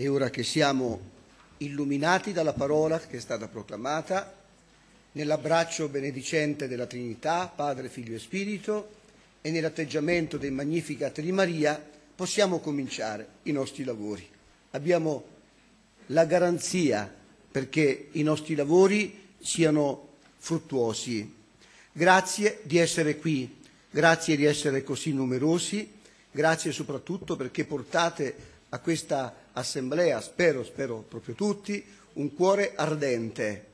e ora che siamo illuminati dalla parola che è stata proclamata, nell'abbraccio benedicente della Trinità, Padre, Figlio e Spirito, e nell'atteggiamento dei Magnificat di Maria, possiamo cominciare i nostri lavori. Abbiamo la garanzia perché i nostri lavori siano fruttuosi. Grazie di essere qui, grazie di essere così numerosi, grazie soprattutto perché portate a questa assemblea, spero, spero proprio tutti, un cuore ardente.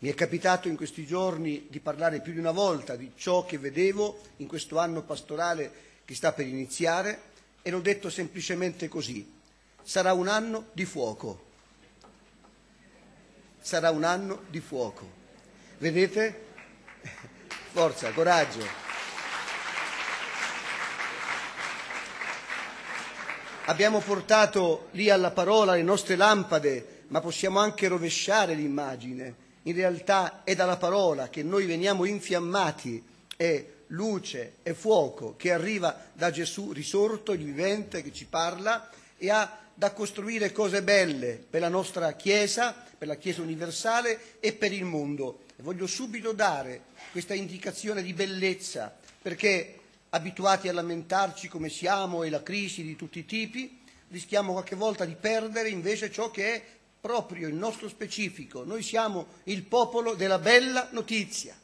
Mi è capitato in questi giorni di parlare più di una volta di ciò che vedevo in questo anno pastorale che sta per iniziare e l'ho detto semplicemente così. Sarà un anno di fuoco. Sarà un anno di fuoco. Vedete? Forza, coraggio. Abbiamo portato lì alla parola le nostre lampade, ma possiamo anche rovesciare l'immagine. In realtà è dalla parola che noi veniamo infiammati, è luce, e fuoco che arriva da Gesù risorto, il vivente che ci parla e ha da costruire cose belle per la nostra Chiesa, per la Chiesa universale e per il mondo. E voglio subito dare questa indicazione di bellezza, perché abituati a lamentarci come siamo e la crisi di tutti i tipi, rischiamo qualche volta di perdere invece ciò che è proprio il nostro specifico. Noi siamo il popolo della bella notizia.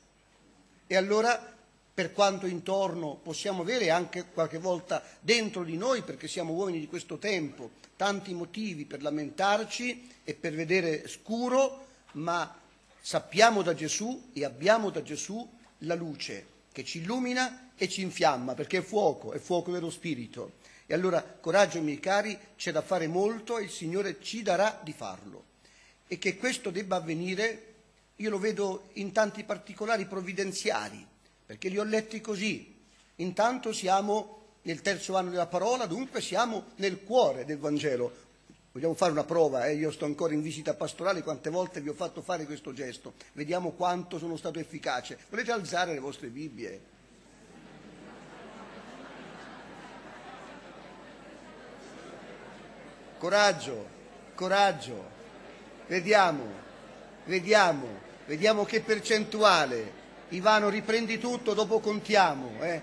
E allora, per quanto intorno possiamo avere, anche qualche volta dentro di noi, perché siamo uomini di questo tempo, tanti motivi per lamentarci e per vedere scuro, ma sappiamo da Gesù e abbiamo da Gesù la luce che ci illumina e ci infiamma, perché è fuoco, è fuoco dello Spirito. E allora, coraggio miei cari, c'è da fare molto e il Signore ci darà di farlo. E che questo debba avvenire, io lo vedo in tanti particolari provvidenziali, perché li ho letti così. Intanto siamo nel terzo anno della parola, dunque siamo nel cuore del Vangelo. Vogliamo fare una prova, eh? io sto ancora in visita pastorale, quante volte vi ho fatto fare questo gesto, vediamo quanto sono stato efficace. Volete alzare le vostre Bibbie? coraggio, coraggio. Vediamo, vediamo, vediamo che percentuale. Ivano, riprendi tutto, dopo contiamo. Eh.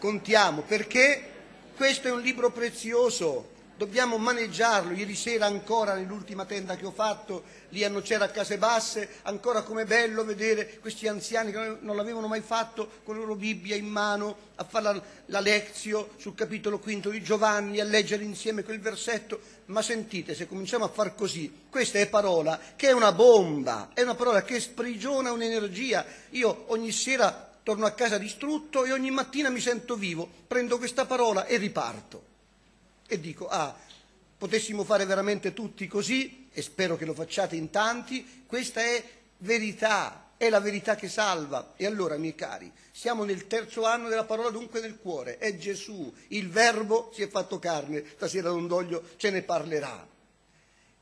Contiamo, perché questo è un libro prezioso dobbiamo maneggiarlo. Ieri sera ancora nell'ultima tenda che ho fatto, lì a Nocera a Casebasse, ancora com'è bello vedere questi anziani che non l'avevano mai fatto con la loro Bibbia in mano a fare la, la lezio sul capitolo quinto di Giovanni, a leggere insieme quel versetto. Ma sentite, se cominciamo a far così, questa è parola che è una bomba, è una parola che sprigiona un'energia. Io ogni sera torno a casa distrutto e ogni mattina mi sento vivo, prendo questa parola e riparto e dico, ah, potessimo fare veramente tutti così, e spero che lo facciate in tanti, questa è verità, è la verità che salva. E allora, miei cari, siamo nel terzo anno della parola dunque nel cuore, è Gesù, il verbo si è fatto carne, stasera Londoglio ce ne parlerà.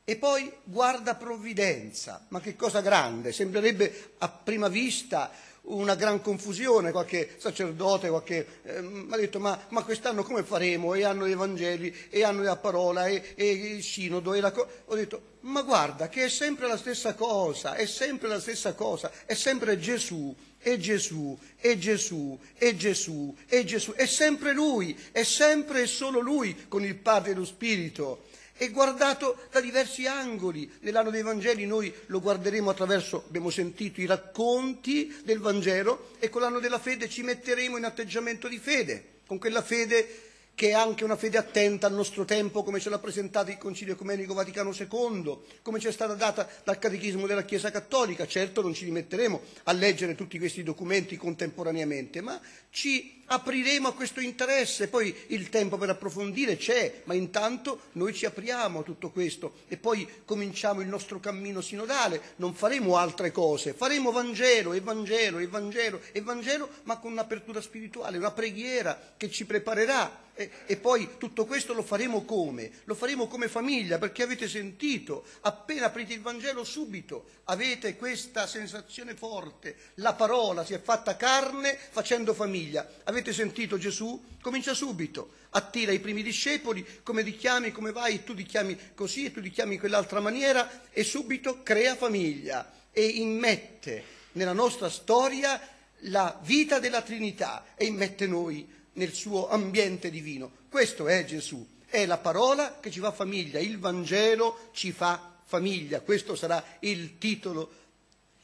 E poi guarda provvidenza, ma che cosa grande, sembrerebbe a prima vista una gran confusione, qualche sacerdote, qualche, eh, ha detto ma, ma quest'anno come faremo? E hanno gli Evangeli, e hanno la parola, e, e il sinodo, e la cosa. Ho detto ma guarda che è sempre la stessa cosa, è sempre la stessa cosa, è sempre Gesù, è Gesù, è Gesù, è Gesù, è Gesù, è sempre Lui, è sempre e solo Lui con il Padre e lo Spirito è guardato da diversi angoli. Nell'anno dei Vangeli noi lo guarderemo attraverso, abbiamo sentito, i racconti del Vangelo e con l'anno della fede ci metteremo in atteggiamento di fede, con quella fede che è anche una fede attenta al nostro tempo, come ce l'ha presentato il Concilio Ecumenico Vaticano II, come ci è stata data dal Catechismo della Chiesa Cattolica. Certo non ci rimetteremo a leggere tutti questi documenti contemporaneamente, ma ci apriremo a questo interesse, poi il tempo per approfondire c'è, ma intanto noi ci apriamo a tutto questo e poi cominciamo il nostro cammino sinodale, non faremo altre cose, faremo Vangelo Evangelo, Evangelo, Evangelo, ma con un'apertura spirituale, una preghiera che ci preparerà e, e, poi tutto questo lo faremo come? Lo faremo come famiglia, perché avete sentito, appena aprite il Vangelo subito avete questa sensazione forte, la parola si è fatta carne facendo famiglia famiglia. Avete sentito Gesù? Comincia subito, attira i primi discepoli, come li chiami, come vai, tu li chiami così e tu li chiami in quell'altra maniera e subito crea famiglia e immette nella nostra storia la vita della Trinità e immette noi nel suo ambiente divino. Questo è Gesù, è la parola che ci fa famiglia, il Vangelo ci fa famiglia, questo sarà il titolo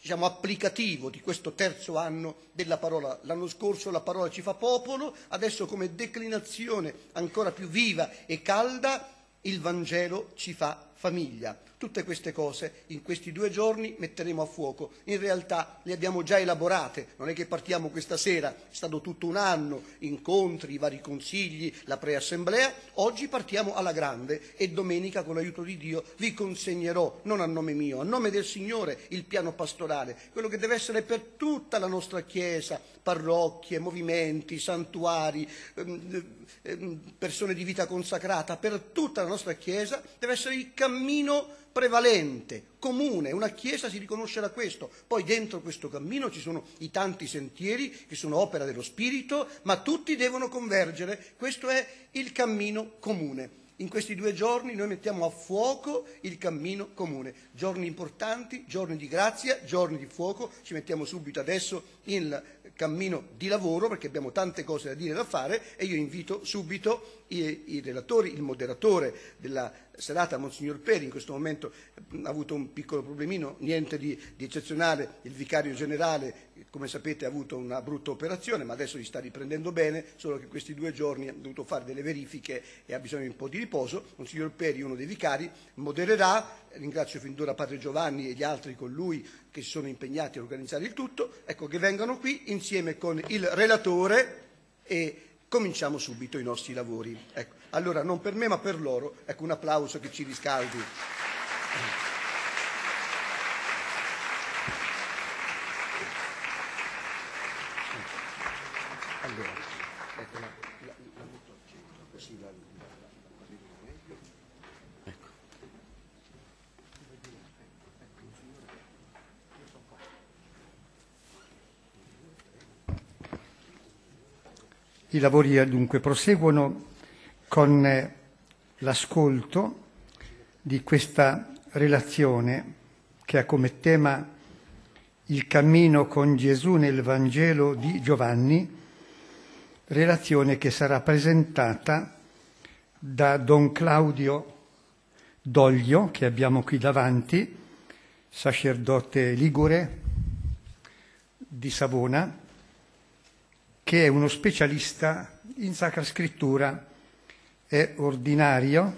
diciamo, applicativo di questo terzo anno della parola. L'anno scorso la parola ci fa popolo, adesso come declinazione ancora più viva e calda il Vangelo ci fa popolo famiglia. Tutte queste cose in questi due giorni metteremo a fuoco. In realtà le abbiamo già elaborate, non è che partiamo questa sera, è stato tutto un anno, incontri, vari consigli, la preassemblea. Oggi partiamo alla grande e domenica, con l'aiuto di Dio, vi consegnerò, non a nome mio, a nome del Signore, il piano pastorale, quello che deve essere per tutta la nostra Chiesa, parrocchie, movimenti, santuari, ehm, ehm, persone di vita consacrata, per tutta la nostra Chiesa deve essere il cammino cammino prevalente, comune, una chiesa si riconosce da questo, poi dentro questo cammino ci sono i tanti sentieri che sono opera dello Spirito, ma tutti devono convergere, questo è il cammino comune. In questi due giorni noi mettiamo a fuoco il cammino comune, giorni importanti, giorni di grazia, giorni di fuoco, ci mettiamo subito adesso in cammino di lavoro perché abbiamo tante cose da dire e da fare e io invito subito i, i relatori, il moderatore della serata, Monsignor Peri, in questo momento mm, ha avuto un piccolo problemino, niente di, di eccezionale, il vicario generale come sapete ha avuto una brutta operazione ma adesso si sta riprendendo bene, solo che questi due giorni ha dovuto fare delle verifiche e ha bisogno di un po' di riposo. Monsignor Peri, uno dei vicari, modererà, ringrazio fin d'ora Padre Giovanni e gli altri con lui che si sono impegnati a organizzare il tutto, ecco che vengano qui insieme con il relatore e cominciamo subito i nostri lavori. Ecco. Allora non per me ma per loro, ecco un applauso che ci riscaldi. I lavori eh, dunque proseguono con eh, l'ascolto di questa relazione che ha come tema il cammino con Gesù nel Vangelo di Giovanni, relazione che sarà presentata da Don Claudio Doglio, che abbiamo qui davanti, sacerdote ligure di Savona, che è uno specialista in Sacra Scrittura è ordinario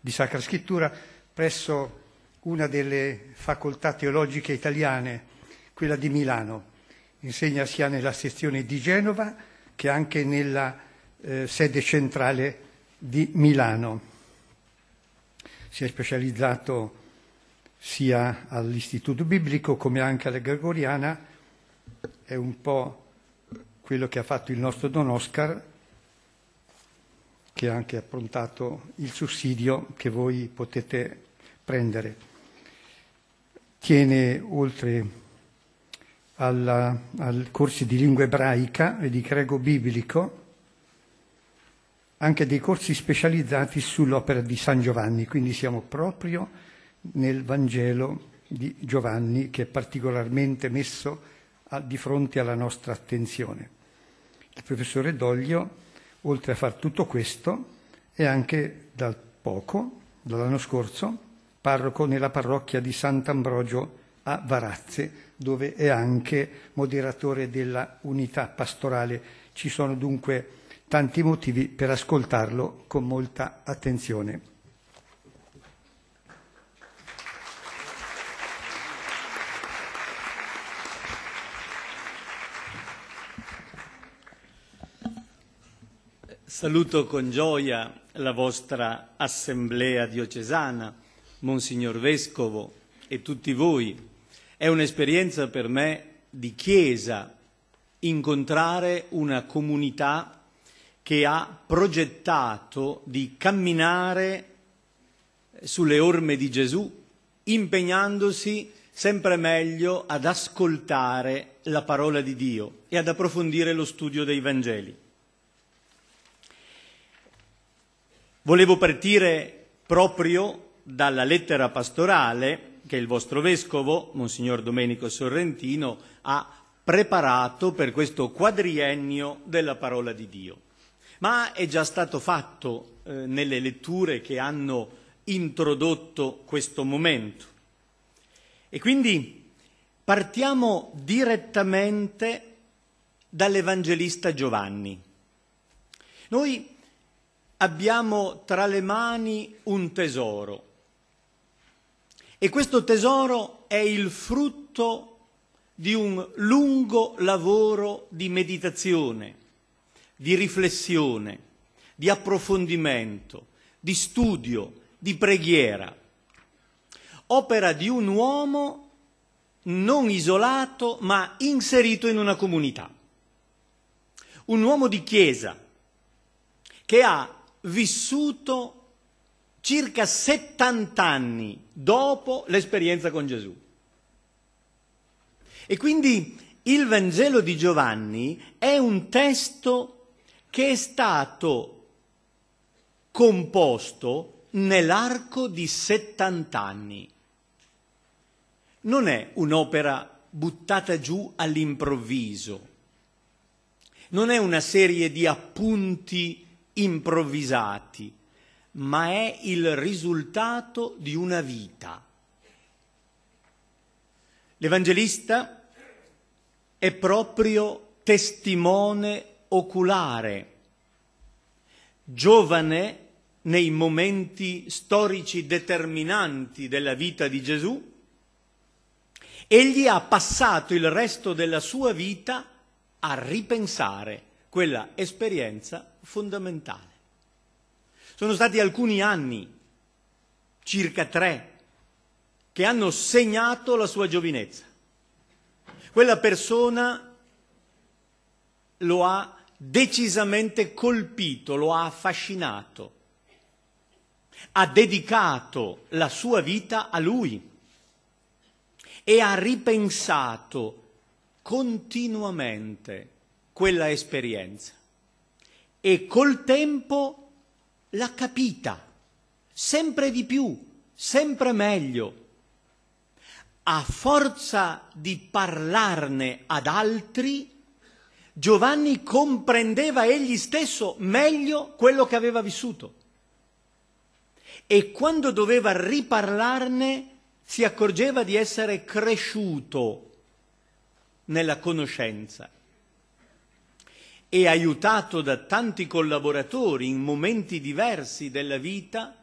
di Sacra Scrittura presso una delle facoltà teologiche italiane, quella di Milano. Insegna sia nella sezione di Genova che anche nella eh, sede centrale di Milano. Si è specializzato sia all'Istituto Biblico come anche alla Gregoriana, è un po' quello che ha fatto il nostro Don Oscar, che ha anche approntato il sussidio che voi potete prendere. Tiene, oltre alla, al corsi di lingua ebraica e di grego biblico, anche dei corsi specializzati sull'opera di San Giovanni, quindi siamo proprio nel Vangelo di Giovanni che è particolarmente messo a, di fronte alla nostra attenzione. Il professore Doglio, oltre a far tutto questo, è anche da poco, dall'anno scorso, parroco nella parrocchia di Sant'Ambrogio a Varazze, dove è anche moderatore della unità pastorale. Ci sono dunque tanti motivi per ascoltarlo con molta attenzione. Saluto con gioia la vostra assemblea diocesana, Monsignor Vescovo e tutti voi. È un'esperienza per me di chiesa incontrare una comunità che ha progettato di camminare sulle orme di Gesù, impegnandosi sempre meglio ad ascoltare la parola di Dio e ad approfondire lo studio dei Vangeli. Volevo partire proprio dalla lettera pastorale che il vostro vescovo, Monsignor Domenico Sorrentino, ha preparato per questo quadriennio della parola di Dio. Ma è già stato fatto eh, nelle letture che hanno introdotto questo momento. E quindi partiamo direttamente dall'Evangelista Giovanni. Noi abbiamo tra le mani un tesoro e questo tesoro è il frutto di un lungo lavoro di meditazione, di riflessione, di approfondimento, di studio, di preghiera, opera di un uomo non isolato ma inserito in una comunità, un uomo di chiesa che ha vissuto circa 70 anni dopo l'esperienza con Gesù. E quindi il Vangelo di Giovanni è un testo che è stato composto nell'arco di 70 anni. Non è un'opera buttata giù all'improvviso, non è una serie di appunti improvvisati, ma è il risultato di una vita. L'Evangelista è proprio testimone oculare, giovane nei momenti storici determinanti della vita di Gesù, egli ha passato il resto della sua vita a ripensare quella esperienza fondamentale. Sono stati alcuni anni, circa tre, che hanno segnato la sua giovinezza. Quella persona lo ha decisamente colpito, lo ha affascinato, ha dedicato la sua vita a lui e ha ripensato continuamente quella esperienza e col tempo l'ha capita sempre di più, sempre meglio. A forza di parlarne ad altri, Giovanni comprendeva egli stesso meglio quello che aveva vissuto. E quando doveva riparlarne, si accorgeva di essere cresciuto nella conoscenza e aiutato da tanti collaboratori in momenti diversi della vita,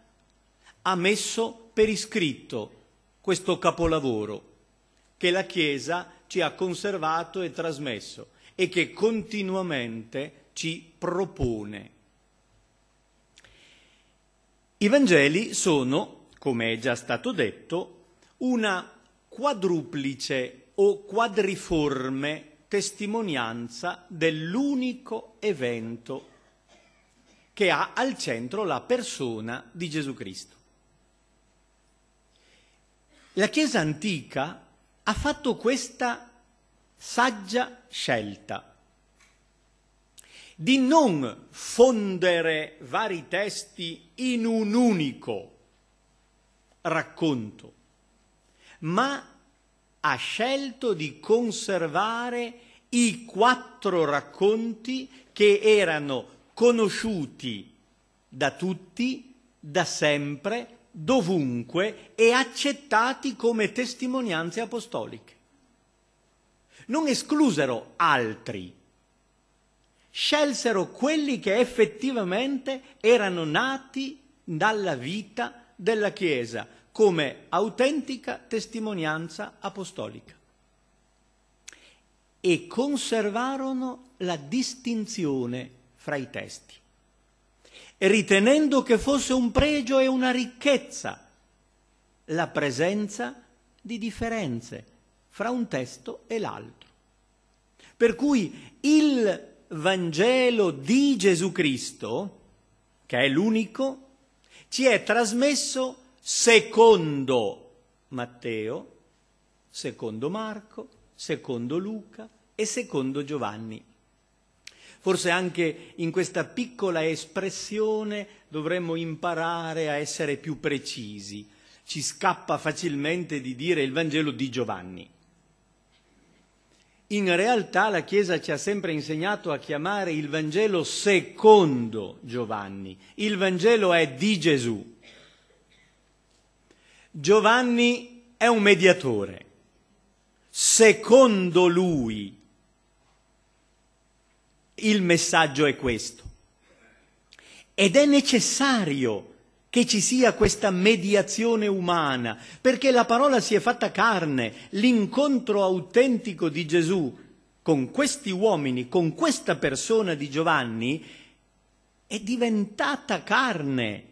ha messo per iscritto questo capolavoro che la Chiesa ci ha conservato e trasmesso e che continuamente ci propone. I Vangeli sono, come è già stato detto, una quadruplice o quadriforme testimonianza dell'unico evento che ha al centro la persona di Gesù Cristo. La Chiesa antica ha fatto questa saggia scelta di non fondere vari testi in un unico racconto, ma ha scelto di conservare i quattro racconti che erano conosciuti da tutti, da sempre, dovunque e accettati come testimonianze apostoliche. Non esclusero altri, scelsero quelli che effettivamente erano nati dalla vita della Chiesa come autentica testimonianza apostolica e conservarono la distinzione fra i testi, ritenendo che fosse un pregio e una ricchezza la presenza di differenze fra un testo e l'altro. Per cui il Vangelo di Gesù Cristo, che è l'unico, ci è trasmesso secondo Matteo, secondo Marco, secondo Luca e secondo Giovanni. Forse anche in questa piccola espressione dovremmo imparare a essere più precisi. Ci scappa facilmente di dire il Vangelo di Giovanni. In realtà la Chiesa ci ha sempre insegnato a chiamare il Vangelo secondo Giovanni. Il Vangelo è di Gesù. Giovanni è un mediatore secondo lui. Il messaggio è questo. Ed è necessario che ci sia questa mediazione umana, perché la parola si è fatta carne, l'incontro autentico di Gesù con questi uomini, con questa persona di Giovanni, è diventata carne.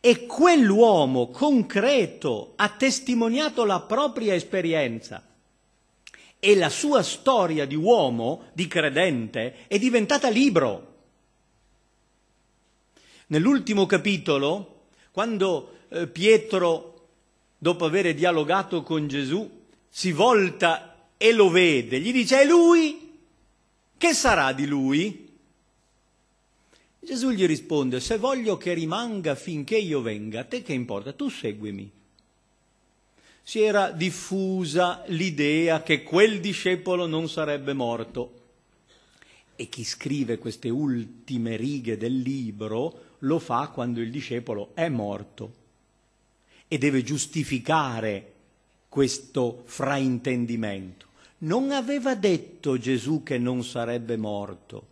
E quell'uomo concreto ha testimoniato la propria esperienza e la sua storia di uomo, di credente, è diventata libro. Nell'ultimo capitolo, quando eh, Pietro, dopo aver dialogato con Gesù, si volta e lo vede, gli dice, è lui? Che sarà di lui? Gesù gli risponde, se voglio che rimanga finché io venga, a te che importa, tu seguimi si era diffusa l'idea che quel discepolo non sarebbe morto. E chi scrive queste ultime righe del libro lo fa quando il discepolo è morto e deve giustificare questo fraintendimento. Non aveva detto Gesù che non sarebbe morto,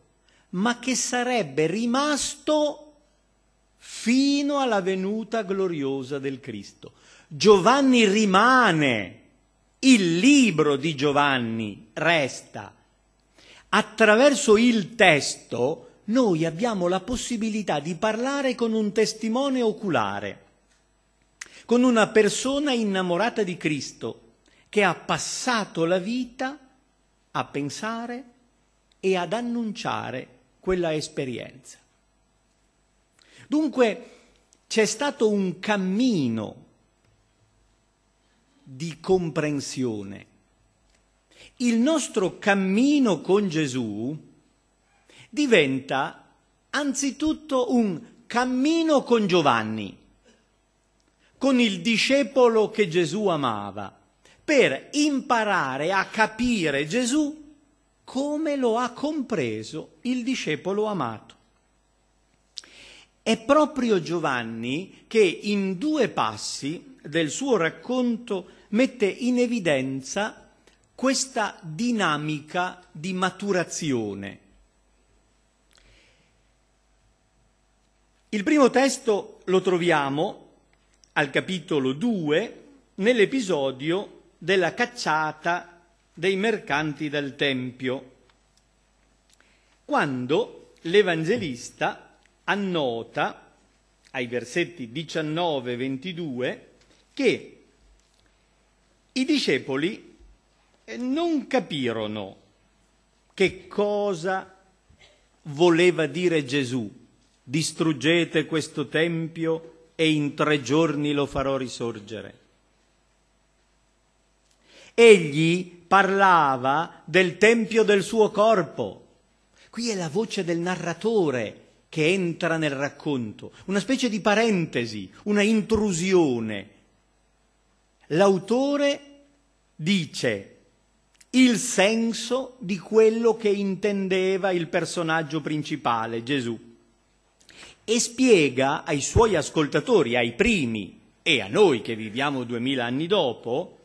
ma che sarebbe rimasto fino alla venuta gloriosa del Cristo. Giovanni rimane, il libro di Giovanni resta. Attraverso il testo noi abbiamo la possibilità di parlare con un testimone oculare, con una persona innamorata di Cristo che ha passato la vita a pensare e ad annunciare quella esperienza. Dunque c'è stato un cammino di comprensione. Il nostro cammino con Gesù diventa anzitutto un cammino con Giovanni, con il discepolo che Gesù amava, per imparare a capire Gesù come lo ha compreso il discepolo amato. È proprio Giovanni che in due passi del suo racconto mette in evidenza questa dinamica di maturazione. Il primo testo lo troviamo al capitolo 2 nell'episodio della cacciata dei mercanti dal Tempio, quando l'Evangelista annota ai versetti 19 e 22 che i discepoli eh, non capirono che cosa voleva dire Gesù, distruggete questo tempio e in tre giorni lo farò risorgere. Egli parlava del tempio del suo corpo. Qui è la voce del narratore che entra nel racconto, una specie di parentesi, una intrusione L'autore dice il senso di quello che intendeva il personaggio principale, Gesù, e spiega ai suoi ascoltatori, ai primi e a noi che viviamo duemila anni dopo,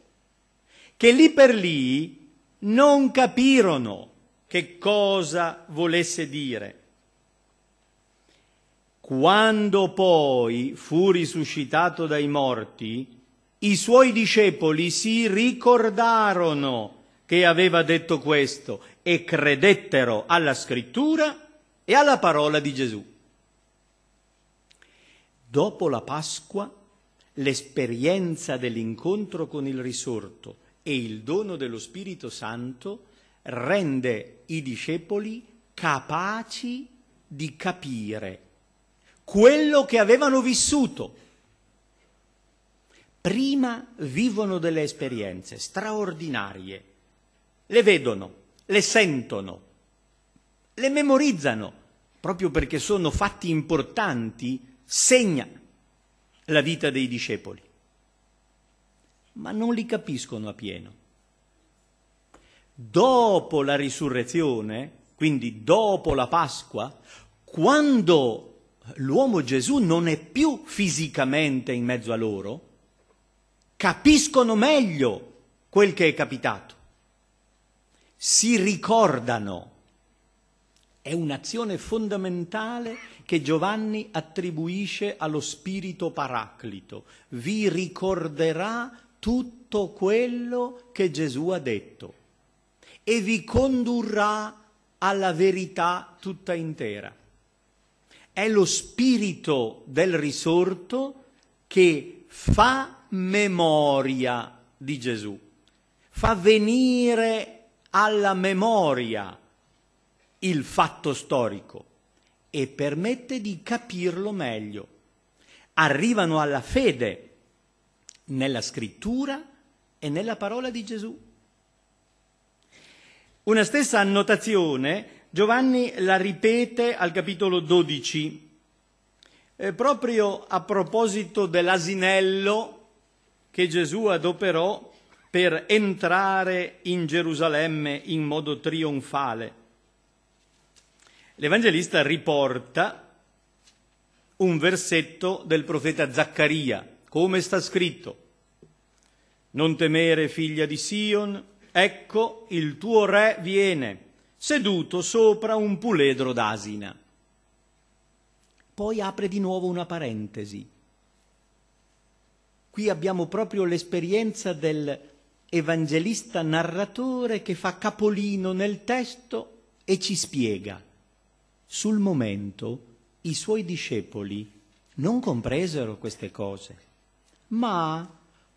che lì per lì non capirono che cosa volesse dire. Quando poi fu risuscitato dai morti, i suoi discepoli si ricordarono che aveva detto questo e credettero alla scrittura e alla parola di Gesù. Dopo la Pasqua, l'esperienza dell'incontro con il risorto e il dono dello Spirito Santo rende i discepoli capaci di capire quello che avevano vissuto prima vivono delle esperienze straordinarie, le vedono, le sentono, le memorizzano, proprio perché sono fatti importanti, segna la vita dei discepoli, ma non li capiscono appieno. Dopo la risurrezione, quindi dopo la Pasqua, quando l'uomo Gesù non è più fisicamente in mezzo a loro, capiscono meglio quel che è capitato, si ricordano. È un'azione fondamentale che Giovanni attribuisce allo Spirito Paraclito. Vi ricorderà tutto quello che Gesù ha detto e vi condurrà alla verità tutta intera. È lo Spirito del risorto che fa memoria di Gesù, fa venire alla memoria il fatto storico e permette di capirlo meglio. Arrivano alla fede nella scrittura e nella parola di Gesù. Una stessa annotazione Giovanni la ripete al capitolo 12, eh, proprio a proposito dell'asinello che Gesù adoperò per entrare in Gerusalemme in modo trionfale. L'Evangelista riporta un versetto del profeta Zaccaria, come sta scritto. Non temere, figlia di Sion, ecco il tuo re viene, seduto sopra un puledro d'asina. Poi apre di nuovo una parentesi Qui abbiamo proprio l'esperienza dell'evangelista narratore che fa capolino nel testo e ci spiega. Sul momento i suoi discepoli non compresero queste cose, ma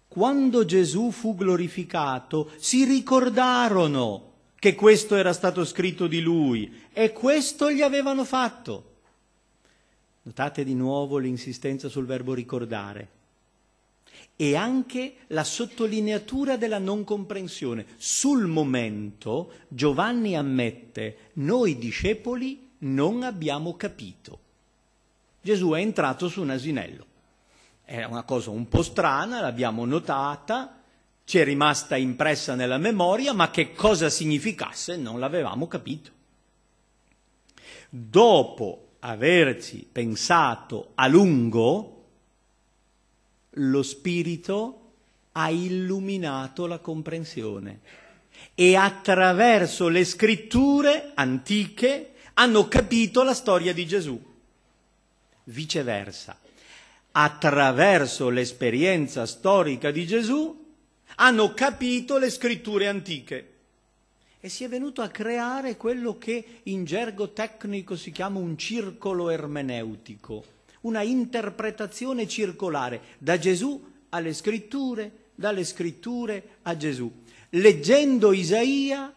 quando Gesù fu glorificato si ricordarono che questo era stato scritto di lui e questo gli avevano fatto. Notate di nuovo l'insistenza sul verbo ricordare e anche la sottolineatura della non comprensione. Sul momento Giovanni ammette noi discepoli non abbiamo capito. Gesù è entrato su un asinello. È una cosa un po' strana, l'abbiamo notata, ci è rimasta impressa nella memoria, ma che cosa significasse non l'avevamo capito. Dopo averci pensato a lungo, lo Spirito ha illuminato la comprensione e attraverso le scritture antiche hanno capito la storia di Gesù. Viceversa, attraverso l'esperienza storica di Gesù hanno capito le scritture antiche e si è venuto a creare quello che in gergo tecnico si chiama un circolo ermeneutico una interpretazione circolare da Gesù alle scritture, dalle scritture a Gesù. Leggendo Isaia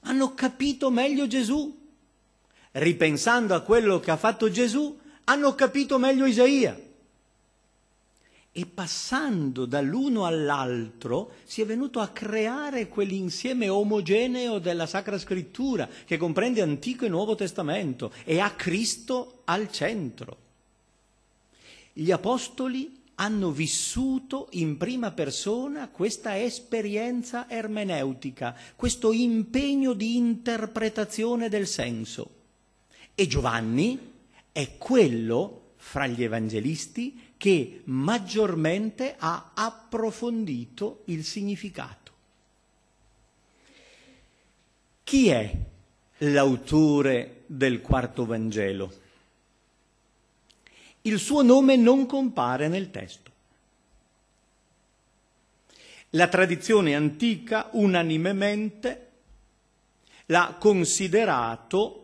hanno capito meglio Gesù. Ripensando a quello che ha fatto Gesù, hanno capito meglio Isaia. E passando dall'uno all'altro si è venuto a creare quell'insieme omogeneo della Sacra Scrittura che comprende Antico e Nuovo Testamento e ha Cristo al centro. Gli apostoli hanno vissuto in prima persona questa esperienza ermeneutica, questo impegno di interpretazione del senso. E Giovanni è quello fra gli evangelisti che maggiormente ha approfondito il significato. Chi è l'autore del quarto Vangelo? il suo nome non compare nel testo. La tradizione antica unanimemente l'ha considerato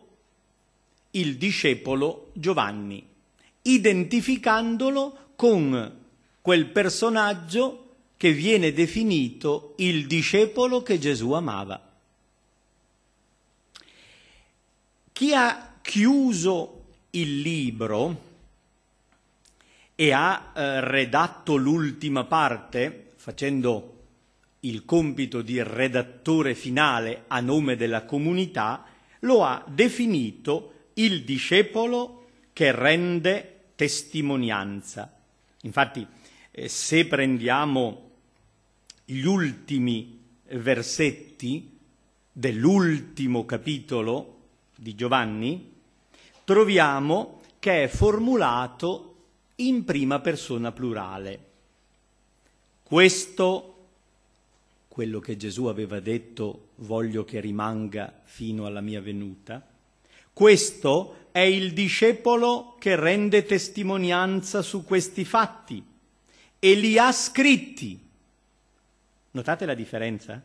il discepolo Giovanni, identificandolo con quel personaggio che viene definito il discepolo che Gesù amava. Chi ha chiuso il libro e ha eh, redatto l'ultima parte facendo il compito di redattore finale a nome della comunità, lo ha definito il discepolo che rende testimonianza. Infatti, eh, se prendiamo gli ultimi versetti dell'ultimo capitolo di Giovanni, troviamo che è formulato in prima persona plurale. Questo, quello che Gesù aveva detto, voglio che rimanga fino alla mia venuta, questo è il discepolo che rende testimonianza su questi fatti e li ha scritti. Notate la differenza?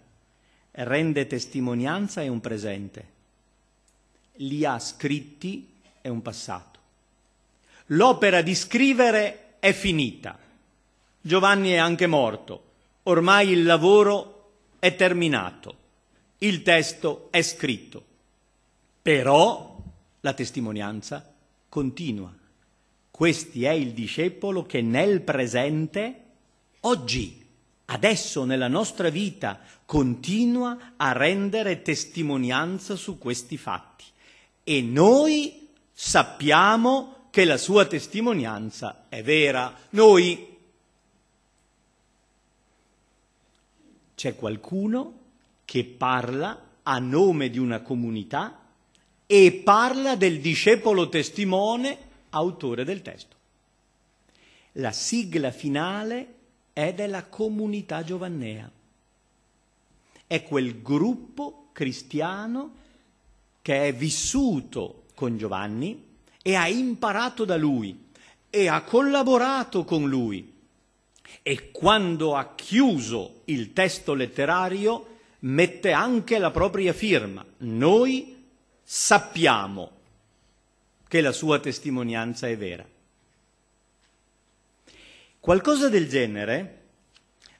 Rende testimonianza è un presente, li ha scritti è un passato. L'opera di scrivere è finita. Giovanni è anche morto. Ormai il lavoro è terminato. Il testo è scritto. Però la testimonianza continua. Questi è il discepolo che nel presente, oggi, adesso nella nostra vita, continua a rendere testimonianza su questi fatti. E noi sappiamo che la sua testimonianza è vera. Noi c'è qualcuno che parla a nome di una comunità e parla del discepolo testimone, autore del testo. La sigla finale è della comunità giovannea. È quel gruppo cristiano che è vissuto con Giovanni, e ha imparato da lui e ha collaborato con lui. E quando ha chiuso il testo letterario mette anche la propria firma. Noi sappiamo che la sua testimonianza è vera. Qualcosa del genere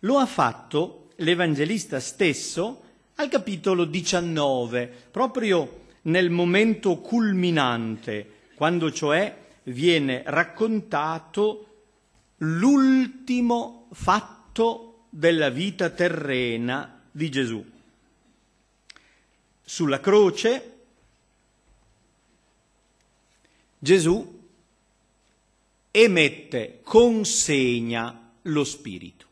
lo ha fatto l'Evangelista stesso al capitolo 19, proprio nel momento culminante quando cioè viene raccontato l'ultimo fatto della vita terrena di Gesù. Sulla croce Gesù emette, consegna lo Spirito.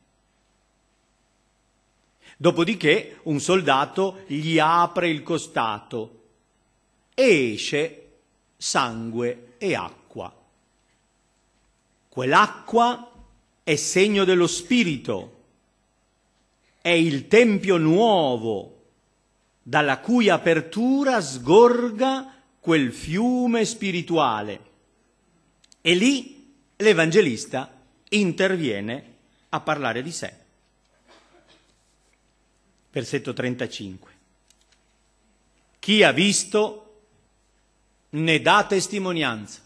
Dopodiché un soldato gli apre il costato e esce sangue e acqua. Quell'acqua è segno dello Spirito, è il Tempio nuovo, dalla cui apertura sgorga quel fiume spirituale. E lì l'Evangelista interviene a parlare di sé. Versetto 35. Chi ha visto ne dà testimonianza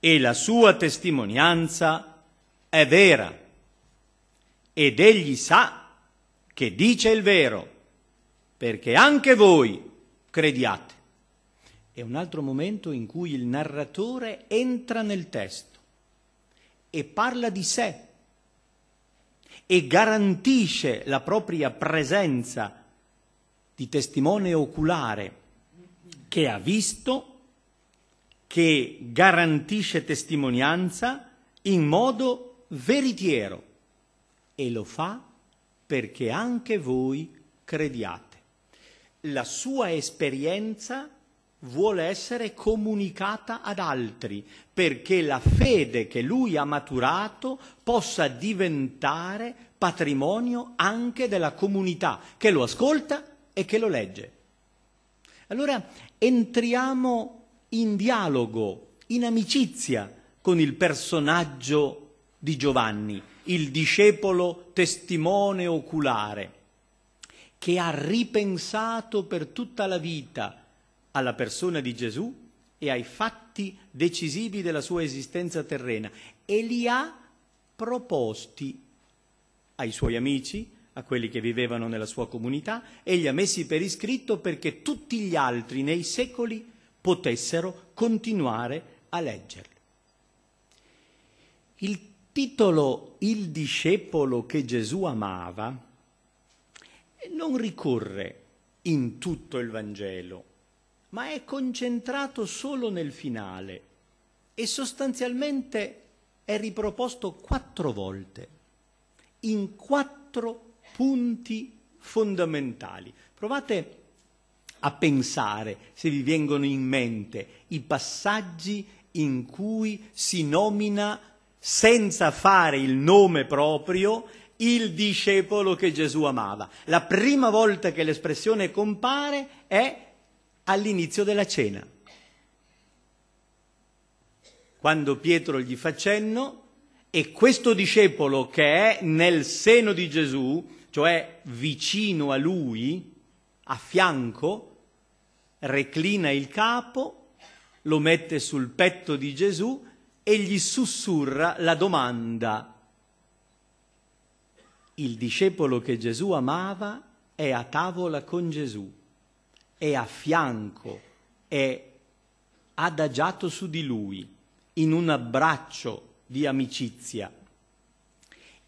e la sua testimonianza è vera ed egli sa che dice il vero perché anche voi crediate. È un altro momento in cui il narratore entra nel testo e parla di sé e garantisce la propria presenza di testimone oculare che ha visto, che garantisce testimonianza in modo veritiero e lo fa perché anche voi crediate. La sua esperienza vuole essere comunicata ad altri perché la fede che lui ha maturato possa diventare patrimonio anche della comunità che lo ascolta e che lo legge. Allora entriamo in dialogo, in amicizia con il personaggio di Giovanni, il discepolo testimone oculare, che ha ripensato per tutta la vita alla persona di Gesù e ai fatti decisivi della sua esistenza terrena e li ha proposti ai suoi amici, a quelli che vivevano nella sua comunità, e egli ha messi per iscritto perché tutti gli altri nei secoli potessero continuare a leggerli. Il titolo Il discepolo che Gesù amava non ricorre in tutto il Vangelo, ma è concentrato solo nel finale e sostanzialmente è riproposto quattro volte, in quattro punti fondamentali. Provate a pensare, se vi vengono in mente, i passaggi in cui si nomina, senza fare il nome proprio, il discepolo che Gesù amava. La prima volta che l'espressione compare è all'inizio della cena. Quando Pietro gli fa cenno e questo discepolo che è nel seno di Gesù cioè vicino a lui, a fianco, reclina il capo, lo mette sul petto di Gesù e gli sussurra la domanda. Il discepolo che Gesù amava è a tavola con Gesù, è a fianco, è adagiato su di lui, in un abbraccio di amicizia,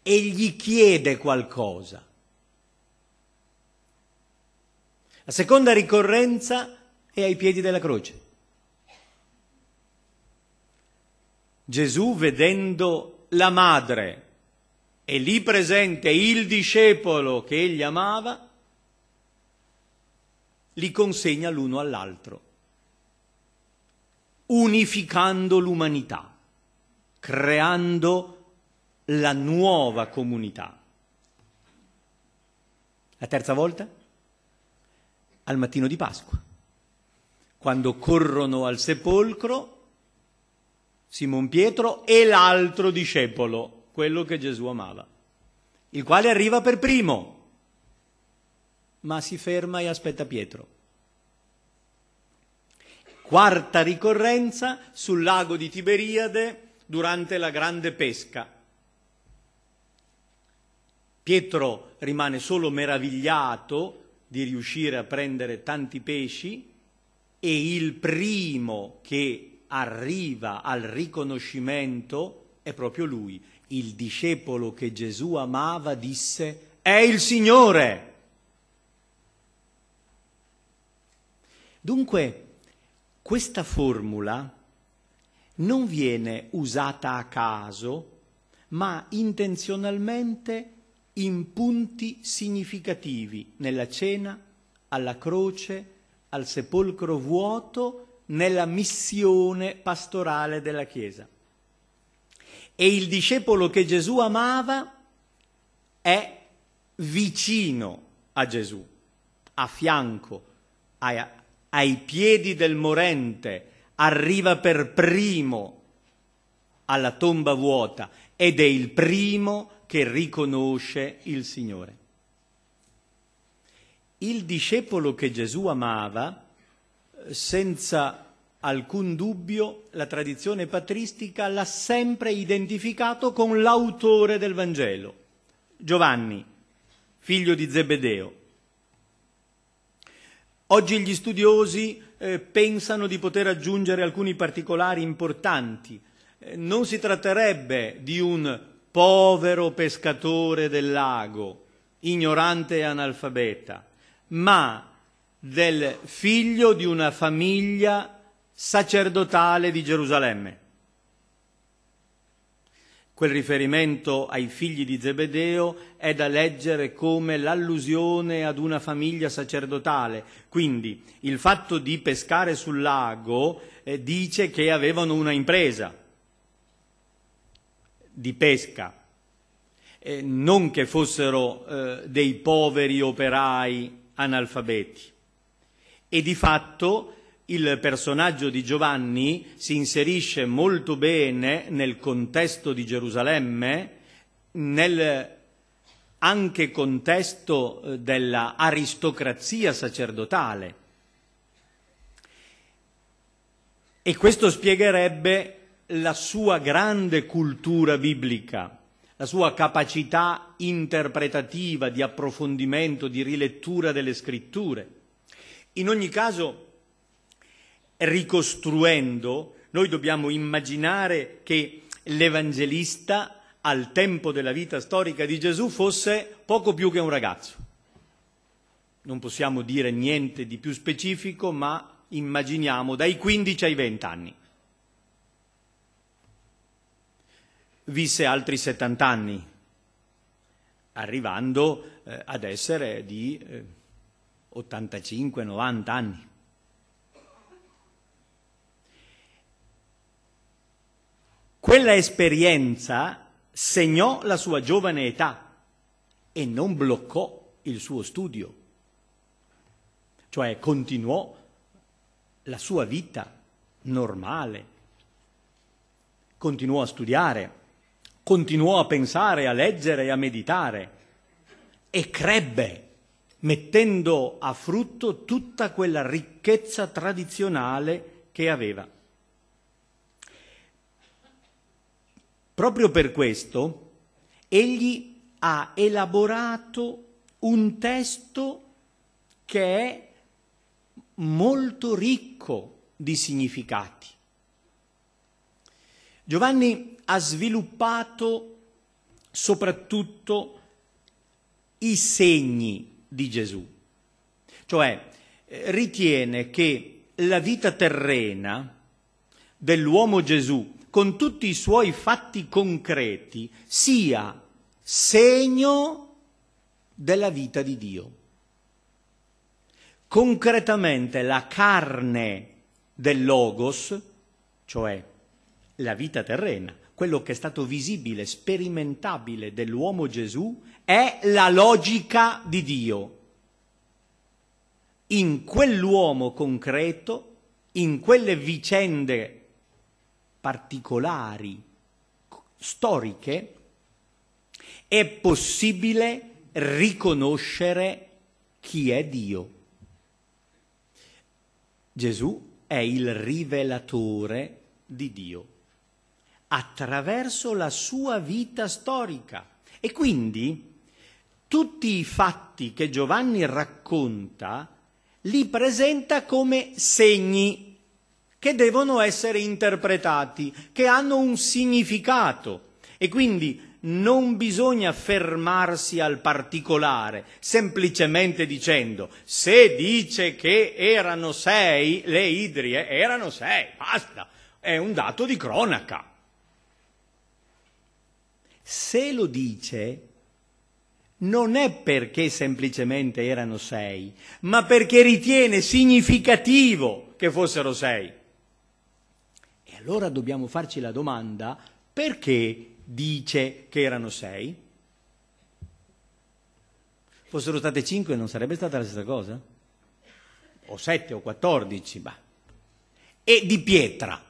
e gli chiede qualcosa. La seconda ricorrenza è ai piedi della croce. Gesù vedendo la madre e lì presente il discepolo che egli amava, li consegna l'uno all'altro, unificando l'umanità, creando la nuova comunità. La terza volta? al mattino di Pasqua, quando corrono al sepolcro Simon Pietro e l'altro discepolo, quello che Gesù amava, il quale arriva per primo, ma si ferma e aspetta Pietro. Quarta ricorrenza sul lago di Tiberiade durante la grande pesca. Pietro rimane solo meravigliato di riuscire a prendere tanti pesci e il primo che arriva al riconoscimento è proprio lui. Il discepolo che Gesù amava disse è il Signore. Dunque, questa formula non viene usata a caso, ma intenzionalmente in punti significativi nella cena, alla croce, al sepolcro vuoto, nella missione pastorale della Chiesa. E il discepolo che Gesù amava è vicino a Gesù, a fianco, ai, ai piedi del morente, arriva per primo alla tomba vuota ed è il primo a che riconosce il Signore. Il discepolo che Gesù amava, senza alcun dubbio, la tradizione patristica l'ha sempre identificato con l'autore del Vangelo, Giovanni, figlio di Zebedeo. Oggi gli studiosi eh, pensano di poter aggiungere alcuni particolari importanti. Eh, non si tratterebbe di un povero pescatore del lago, ignorante e analfabeta, ma del figlio di una famiglia sacerdotale di Gerusalemme. Quel riferimento ai figli di Zebedeo è da leggere come l'allusione ad una famiglia sacerdotale. Quindi il fatto di pescare sul lago eh, dice che avevano una impresa di pesca, eh, non che fossero eh, dei poveri operai analfabeti. E di fatto il personaggio di Giovanni si inserisce molto bene nel contesto di Gerusalemme, nel anche contesto eh, dell'aristocrazia sacerdotale. E questo spiegherebbe la sua grande cultura biblica, la sua capacità interpretativa, di approfondimento, di rilettura delle scritture. In ogni caso, ricostruendo, noi dobbiamo immaginare che l'Evangelista al tempo della vita storica di Gesù fosse poco più che un ragazzo. Non possiamo dire niente di più specifico, ma immaginiamo dai 15 ai 20 anni. visse altri 70 anni, arrivando eh, ad essere di eh, 85-90 anni. Quella esperienza segnò la sua giovane età e non bloccò il suo studio, cioè continuò la sua vita normale, continuò a studiare continuò a pensare, a leggere e a meditare e crebbe, mettendo a frutto tutta quella ricchezza tradizionale che aveva. Proprio per questo egli ha elaborato un testo che è molto ricco di significati. Giovanni ha sviluppato soprattutto i segni di Gesù, cioè eh, ritiene che la vita terrena dell'uomo Gesù, con tutti i suoi fatti concreti, sia segno della vita di Dio. Concretamente la carne del Logos, cioè la vita terrena, quello che è stato visibile, sperimentabile dell'uomo Gesù, è la logica di Dio. In quell'uomo concreto, in quelle vicende particolari, storiche, è possibile riconoscere chi è Dio. Gesù è il rivelatore di Dio attraverso la sua vita storica. E quindi tutti i fatti che Giovanni racconta li presenta come segni che devono essere interpretati, che hanno un significato e quindi non bisogna fermarsi al particolare, semplicemente dicendo se dice che erano sei le idrie, erano sei, basta, è un dato di cronaca. Se lo dice, non è perché semplicemente erano sei, ma perché ritiene significativo che fossero sei. E allora dobbiamo farci la domanda, perché dice che erano sei? Fossero state cinque non sarebbe stata la stessa cosa? O sette o quattordici, ma... E di pietra,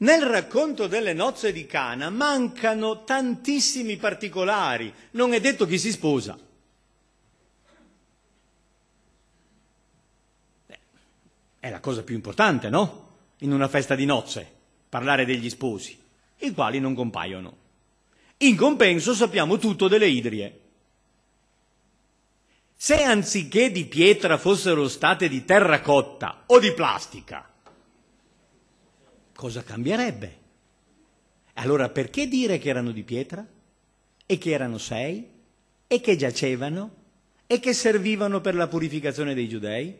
nel racconto delle nozze di Cana mancano tantissimi particolari, non è detto chi si sposa. Beh, è la cosa più importante, no? In una festa di nozze, parlare degli sposi, i quali non compaiono. In compenso sappiamo tutto delle idrie. Se anziché di pietra fossero state di terracotta o di plastica, cosa cambierebbe? Allora perché dire che erano di pietra? E che erano sei? E che giacevano? E che servivano per la purificazione dei giudei?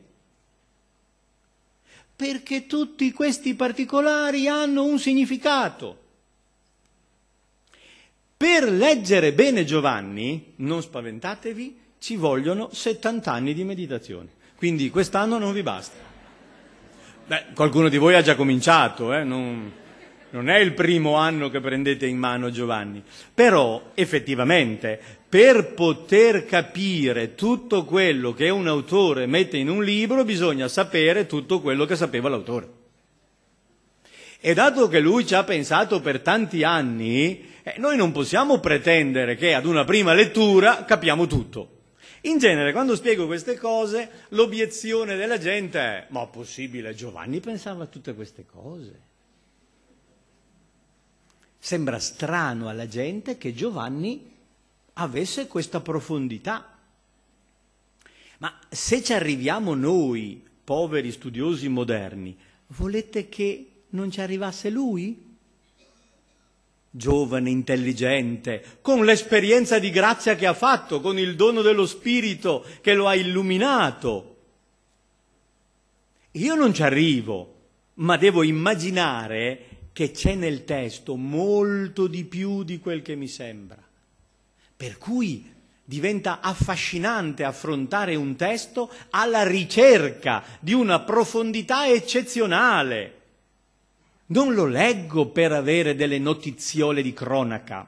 Perché tutti questi particolari hanno un significato. Per leggere bene Giovanni, non spaventatevi, ci vogliono 70 anni di meditazione. Quindi quest'anno non vi basta. Beh, qualcuno di voi ha già cominciato, eh? non, non è il primo anno che prendete in mano Giovanni, però effettivamente per poter capire tutto quello che un autore mette in un libro bisogna sapere tutto quello che sapeva l'autore. E dato che lui ci ha pensato per tanti anni, eh, noi non possiamo pretendere che ad una prima lettura capiamo tutto. In genere, quando spiego queste cose, l'obiezione della gente è ma possibile, Giovanni pensava a tutte queste cose. Sembra strano alla gente che Giovanni avesse questa profondità. Ma se ci arriviamo noi, poveri studiosi moderni, volete che non ci arrivasse lui? giovane, intelligente, con l'esperienza di grazia che ha fatto, con il dono dello Spirito che lo ha illuminato. Io non ci arrivo, ma devo immaginare che c'è nel testo molto di più di quel che mi sembra. Per cui diventa affascinante affrontare un testo alla ricerca di una profondità eccezionale non lo leggo per avere delle notiziole di cronaca,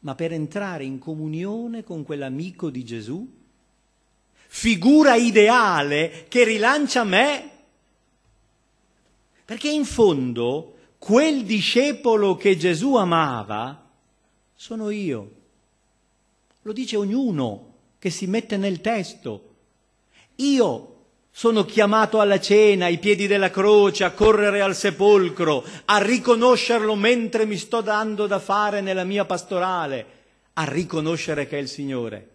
ma per entrare in comunione con quell'amico di Gesù, figura ideale che rilancia me. Perché in fondo quel discepolo che Gesù amava sono io. Lo dice ognuno che si mette nel testo. Io sono chiamato alla cena, ai piedi della croce, a correre al sepolcro, a riconoscerlo mentre mi sto dando da fare nella mia pastorale, a riconoscere che è il Signore.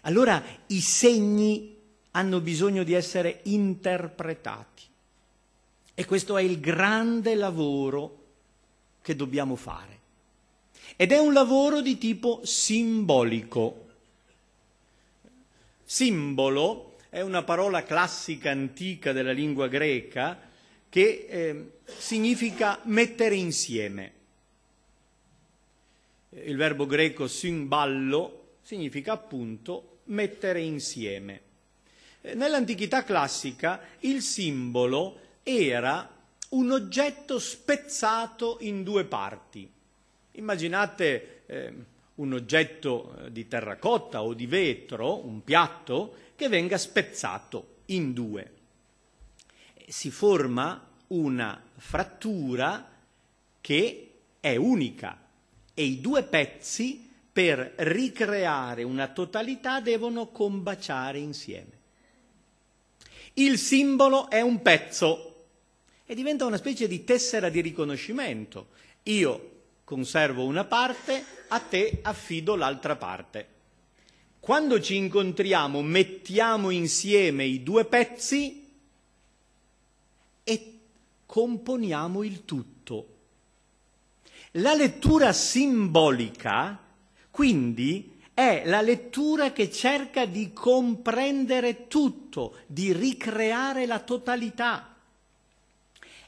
Allora i segni hanno bisogno di essere interpretati. E questo è il grande lavoro che dobbiamo fare. Ed è un lavoro di tipo simbolico. Simbolo è una parola classica antica della lingua greca che eh, significa mettere insieme. Il verbo greco symballo significa appunto mettere insieme. Eh, nell'antichità classica il simbolo era un oggetto spezzato in due parti. Immaginate eh, un oggetto eh, di terracotta o di vetro, un piatto, che venga spezzato in due. Si forma una frattura che è unica e i due pezzi per ricreare una totalità devono combaciare insieme. Il simbolo è un pezzo e diventa una specie di tessera di riconoscimento. Io conservo una parte, a te affido l'altra parte. Quando ci incontriamo mettiamo insieme i due pezzi e componiamo il tutto. La lettura simbolica, quindi, è la lettura che cerca di comprendere tutto, di ricreare la totalità.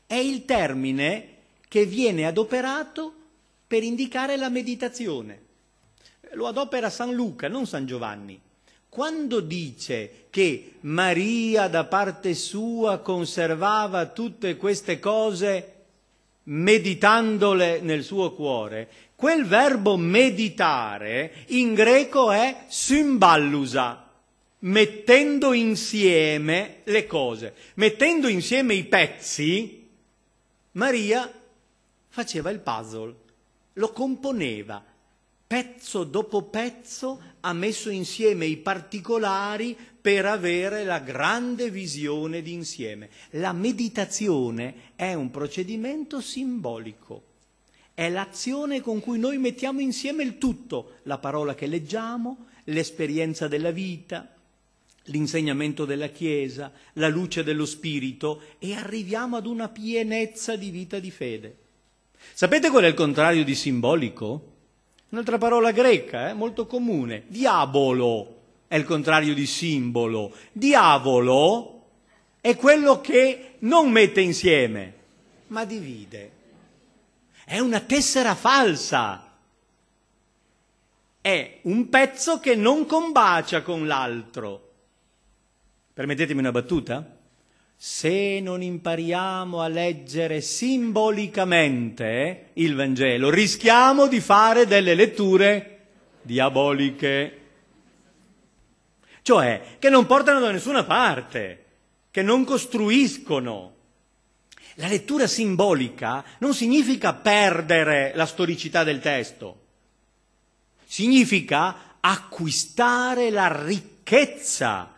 È il termine che viene adoperato per indicare la meditazione lo adopera San Luca, non San Giovanni. Quando dice che Maria da parte sua conservava tutte queste cose meditandole nel suo cuore, quel verbo meditare in greco è symballusa mettendo insieme le cose, mettendo insieme i pezzi, Maria faceva il puzzle, lo componeva, pezzo dopo pezzo ha messo insieme i particolari per avere la grande visione d'insieme. La meditazione è un procedimento simbolico, è l'azione con cui noi mettiamo insieme il tutto, la parola che leggiamo, l'esperienza della vita, l'insegnamento della Chiesa, la luce dello Spirito e arriviamo ad una pienezza di vita di fede. Sapete qual è il contrario di simbolico? Un'altra parola greca, eh, molto comune, diabolo è il contrario di simbolo. Diavolo è quello che non mette insieme, ma divide. È una tessera falsa. È un pezzo che non combacia con l'altro. Permettetemi una battuta? se non impariamo a leggere simbolicamente eh, il Vangelo, rischiamo di fare delle letture diaboliche, cioè che non portano da nessuna parte, che non costruiscono. La lettura simbolica non significa perdere la storicità del testo, significa acquistare la ricchezza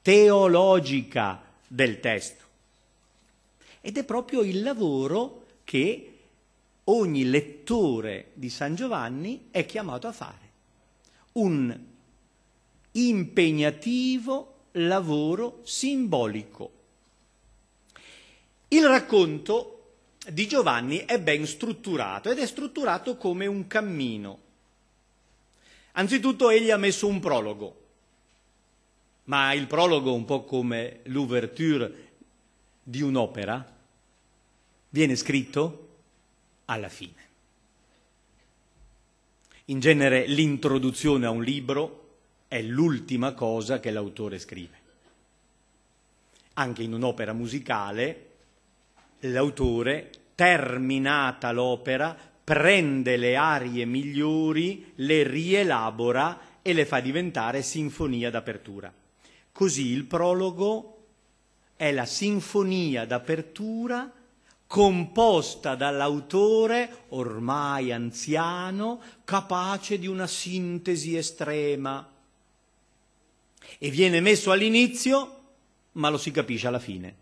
teologica del testo. Ed è proprio il lavoro che ogni lettore di San Giovanni è chiamato a fare. Un impegnativo lavoro simbolico. Il racconto di Giovanni è ben strutturato ed è strutturato come un cammino. Anzitutto egli ha messo un prologo, ma il prologo, un po' come l'ouverture di un'opera, viene scritto alla fine. In genere l'introduzione a un libro è l'ultima cosa che l'autore scrive. Anche in un'opera musicale l'autore, terminata l'opera, prende le arie migliori, le rielabora e le fa diventare sinfonia d'apertura. Così il prologo è la sinfonia d'apertura composta dall'autore ormai anziano, capace di una sintesi estrema. E viene messo all'inizio, ma lo si capisce alla fine.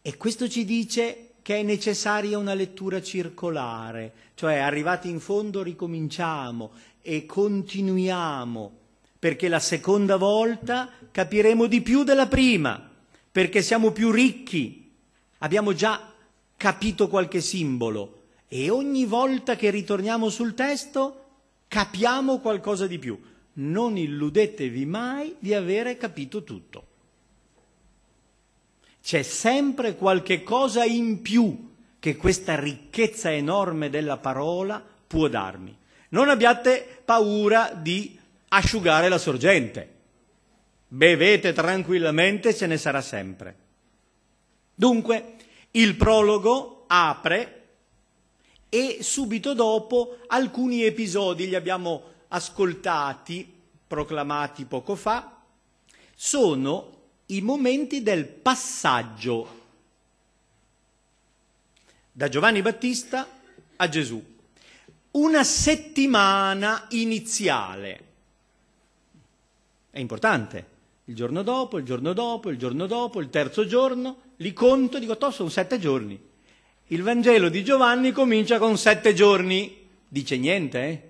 E questo ci dice che è necessaria una lettura circolare, cioè arrivati in fondo ricominciamo e continuiamo perché la seconda volta capiremo di più della prima, perché siamo più ricchi, abbiamo già capito qualche simbolo e ogni volta che ritorniamo sul testo capiamo qualcosa di più. Non illudetevi mai di avere capito tutto. C'è sempre qualche cosa in più che questa ricchezza enorme della parola può darmi. Non abbiate paura di asciugare la sorgente. Bevete tranquillamente, ce ne sarà sempre. Dunque, il prologo apre e subito dopo alcuni episodi li abbiamo ascoltati, proclamati poco fa, sono i momenti del passaggio da Giovanni Battista a Gesù. Una settimana iniziale è importante. Il giorno dopo, il giorno dopo, il giorno dopo, il terzo giorno, li conto, e dico, to, sono sette giorni. Il Vangelo di Giovanni comincia con sette giorni. Dice niente, eh?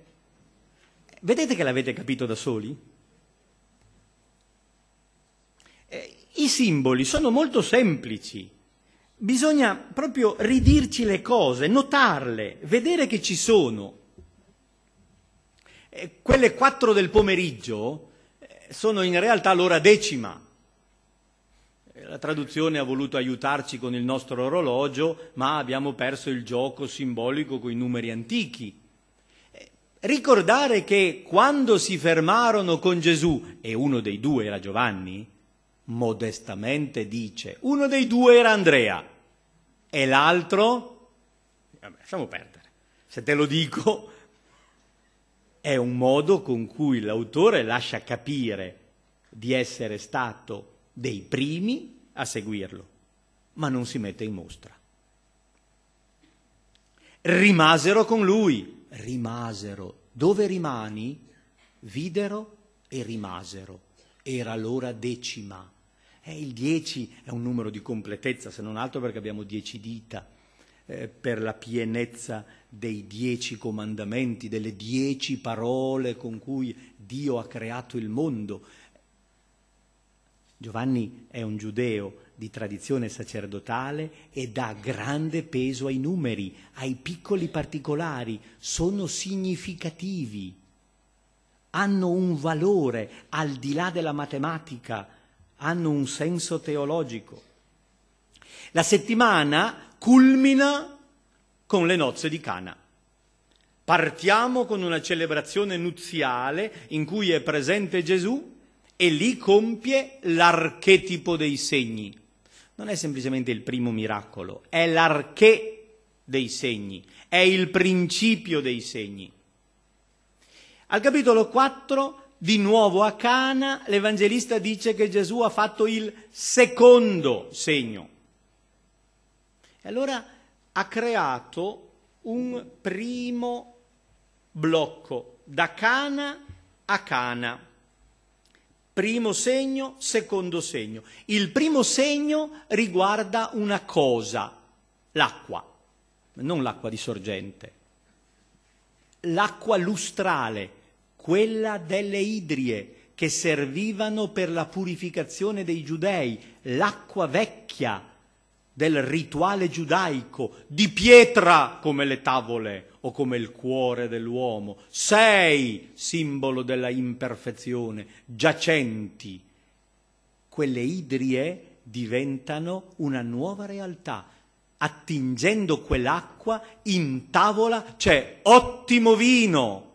Vedete che l'avete capito da soli? Eh, I simboli sono molto semplici. Bisogna proprio ridirci le cose, notarle, vedere che ci sono. Eh, quelle quattro del pomeriggio sono in realtà l'ora decima. Eh, la traduzione ha voluto aiutarci con il nostro orologio, ma abbiamo perso il gioco simbolico con i numeri antichi. Eh, ricordare che quando si fermarono con Gesù, e uno dei due era Giovanni, modestamente dice, uno dei due era Andrea e l'altro, vabbè, lasciamo perdere, se te lo dico è un modo con cui l'autore lascia capire di essere stato dei primi a seguirlo, ma non si mette in mostra. Rimasero con lui, rimasero. Dove rimani? Videro e rimasero. Era l'ora decima. Eh, il 10 è un numero di completezza, se non altro perché abbiamo dieci dita. Eh, per la pienezza dei dieci comandamenti, delle dieci parole con cui Dio ha creato il mondo. Giovanni è un giudeo di tradizione sacerdotale e dà grande peso ai numeri, ai piccoli particolari, sono significativi, hanno un valore al di là della matematica, hanno un senso teologico. La settimana culmina con le nozze di Cana. Partiamo con una celebrazione nuziale in cui è presente Gesù e lì compie l'archetipo dei segni. Non è semplicemente il primo miracolo, è l'archetipo dei segni, è il principio dei segni. Al capitolo 4, di nuovo a Cana, l'Evangelista dice che Gesù ha fatto il secondo segno. E allora ha creato un primo blocco da Cana a Cana. Primo segno, secondo segno. Il primo segno riguarda una cosa, l'acqua, non l'acqua di sorgente, l'acqua lustrale, quella delle idrie che servivano per la purificazione dei giudei, l'acqua vecchia del rituale giudaico, di pietra come le tavole o come il cuore dell'uomo, sei simbolo della imperfezione, giacenti. Quelle idrie diventano una nuova realtà. Attingendo quell'acqua in tavola c'è ottimo vino.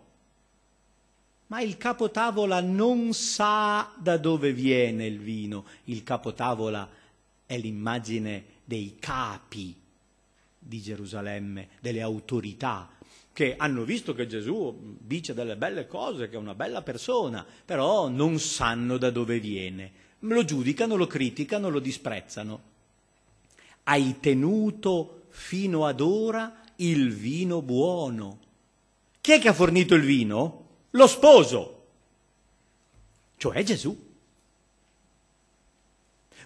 Ma il capotavola non sa da dove viene il vino. Il capotavola è l'immagine dei capi di Gerusalemme, delle autorità, che hanno visto che Gesù dice delle belle cose, che è una bella persona, però non sanno da dove viene, lo giudicano, lo criticano, lo disprezzano. Hai tenuto fino ad ora il vino buono. Chi è che ha fornito il vino? Lo sposo, cioè Gesù.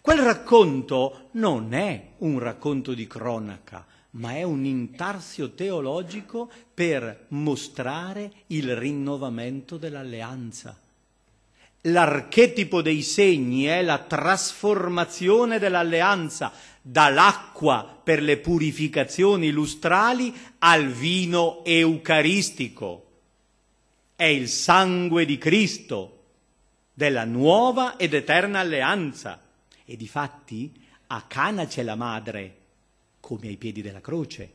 Quel racconto non è un racconto di cronaca, ma è un intarsio teologico per mostrare il rinnovamento dell'alleanza. L'archetipo dei segni è la trasformazione dell'alleanza dall'acqua per le purificazioni lustrali al vino eucaristico. È il sangue di Cristo della nuova ed eterna alleanza. E difatti a Cana c'è la madre come ai piedi della croce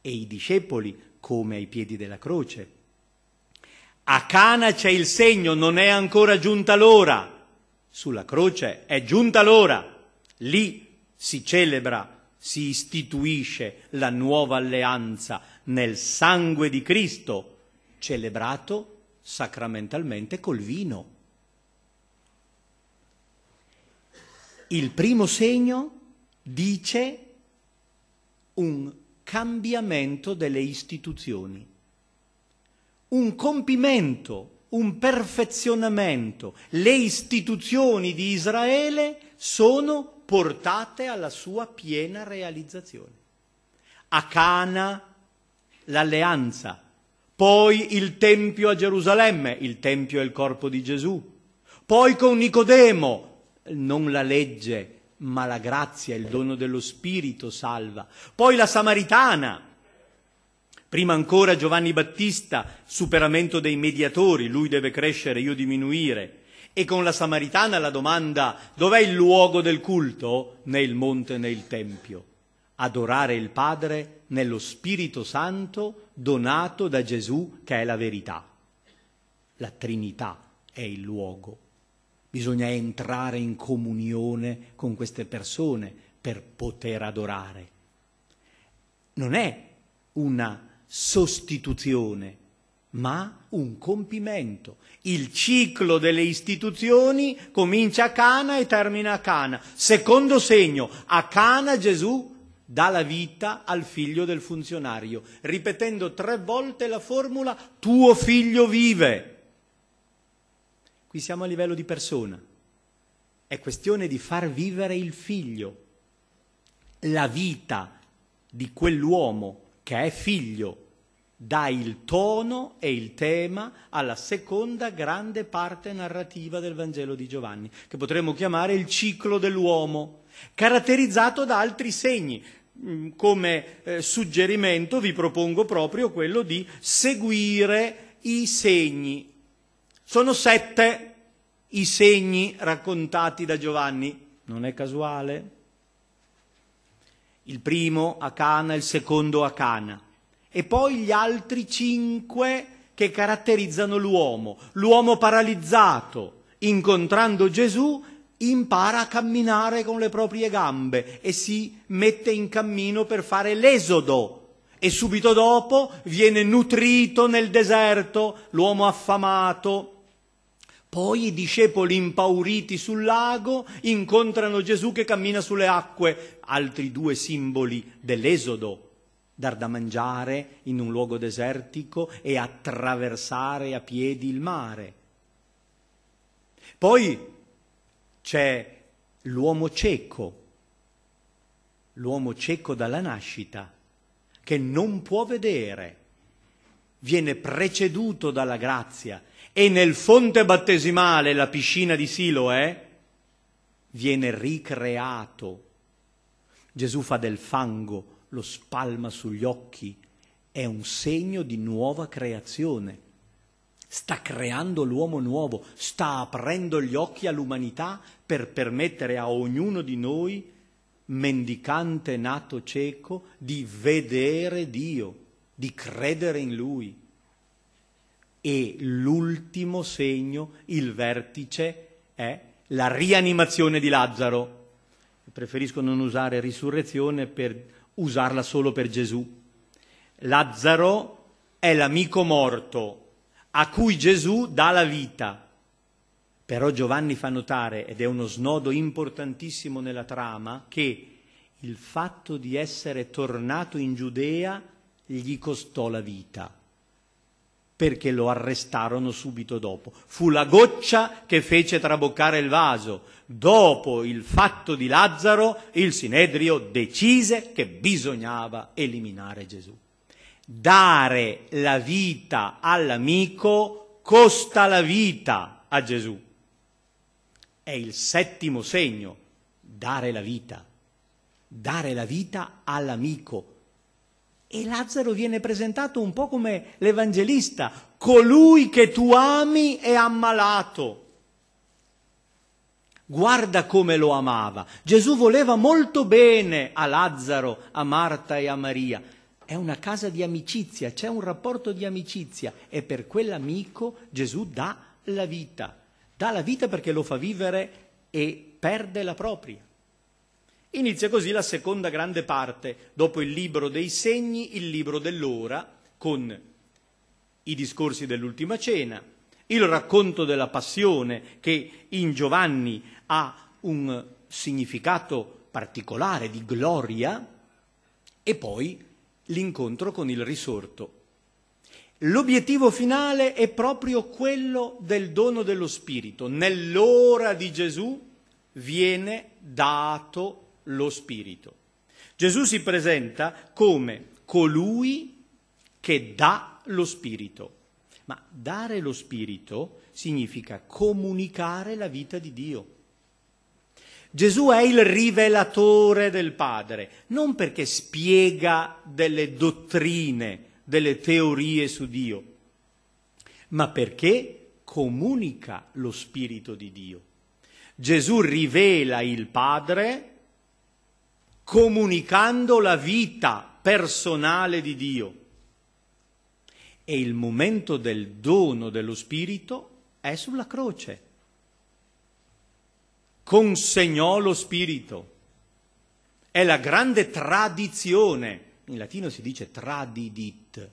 e i discepoli come ai piedi della croce. A Cana c'è il segno, non è ancora giunta l'ora. Sulla croce è giunta l'ora. Lì si celebra, si istituisce la nuova alleanza nel sangue di Cristo, celebrato sacramentalmente col vino. Il primo segno dice un cambiamento delle istituzioni, un compimento, un perfezionamento. Le istituzioni di Israele sono portate alla sua piena realizzazione. A Cana l'alleanza, poi il Tempio a Gerusalemme, il Tempio è il corpo di Gesù, poi con Nicodemo, non la legge, ma la grazia, il dono dello Spirito salva. Poi la Samaritana, prima ancora Giovanni Battista, superamento dei mediatori, lui deve crescere, io diminuire. E con la Samaritana la domanda dov'è il luogo del culto? Né il monte né il Tempio. Adorare il Padre nello Spirito Santo donato da Gesù che è la verità. La Trinità è il luogo Bisogna entrare in comunione con queste persone per poter adorare. Non è una sostituzione, ma un compimento. Il ciclo delle istituzioni comincia a Cana e termina a Cana. Secondo segno, a Cana Gesù dà la vita al figlio del funzionario, ripetendo tre volte la formula tuo figlio vive qui siamo a livello di persona, è questione di far vivere il figlio, la vita di quell'uomo che è figlio dà il tono e il tema alla seconda grande parte narrativa del Vangelo di Giovanni, che potremmo chiamare il ciclo dell'uomo, caratterizzato da altri segni. Mm, come eh, suggerimento vi propongo proprio quello di seguire i segni. Sono sette i segni raccontati da Giovanni. Non è casuale? Il primo a Cana, il secondo a Cana. E poi gli altri cinque che caratterizzano l'uomo. L'uomo paralizzato, incontrando Gesù, impara a camminare con le proprie gambe e si mette in cammino per fare l'esodo. E subito dopo viene nutrito nel deserto, l'uomo affamato, poi i discepoli impauriti sul lago incontrano Gesù che cammina sulle acque, altri due simboli dell'esodo, dar da mangiare in un luogo desertico e attraversare a piedi il mare. Poi c'è l'uomo cieco, l'uomo cieco dalla nascita, che non può vedere, viene preceduto dalla grazia, e nel fonte battesimale, la piscina di Siloe, eh, viene ricreato. Gesù fa del fango, lo spalma sugli occhi, è un segno di nuova creazione. Sta creando l'uomo nuovo, sta aprendo gli occhi all'umanità per permettere a ognuno di noi, mendicante nato cieco, di vedere Dio, di credere in Lui. E l'ultimo segno, il vertice, è la rianimazione di Lazzaro. Preferisco non usare risurrezione per usarla solo per Gesù. Lazzaro è l'amico morto a cui Gesù dà la vita. Però Giovanni fa notare, ed è uno snodo importantissimo nella trama, che il fatto di essere tornato in Giudea gli costò la vita perché lo arrestarono subito dopo. Fu la goccia che fece traboccare il vaso. Dopo il fatto di Lazzaro, il Sinedrio decise che bisognava eliminare Gesù. Dare la vita all'amico costa la vita a Gesù. È il settimo segno, dare la vita. Dare la vita all'amico e Lazzaro viene presentato un po' come l'Evangelista, colui che tu ami è ammalato. Guarda come lo amava. Gesù voleva molto bene a Lazzaro, a Marta e a Maria. È una casa di amicizia, c'è un rapporto di amicizia e per quell'amico Gesù dà la vita. Dà la vita perché lo fa vivere e perde la propria. Inizia così la seconda grande parte, dopo il libro dei segni, il libro dell'ora, con i discorsi dell'ultima cena, il racconto della passione che in Giovanni ha un significato particolare di gloria e poi l'incontro con il risorto. L'obiettivo finale è proprio quello del dono dello Spirito. Nell'ora di Gesù viene dato lo Spirito. Gesù si presenta come colui che dà lo Spirito. Ma dare lo Spirito significa comunicare la vita di Dio. Gesù è il rivelatore del Padre, non perché spiega delle dottrine, delle teorie su Dio, ma perché comunica lo Spirito di Dio. Gesù rivela il Padre comunicando la vita personale di Dio. E il momento del dono dello Spirito è sulla croce. Consegnò lo Spirito. È la grande tradizione. In latino si dice tradidit.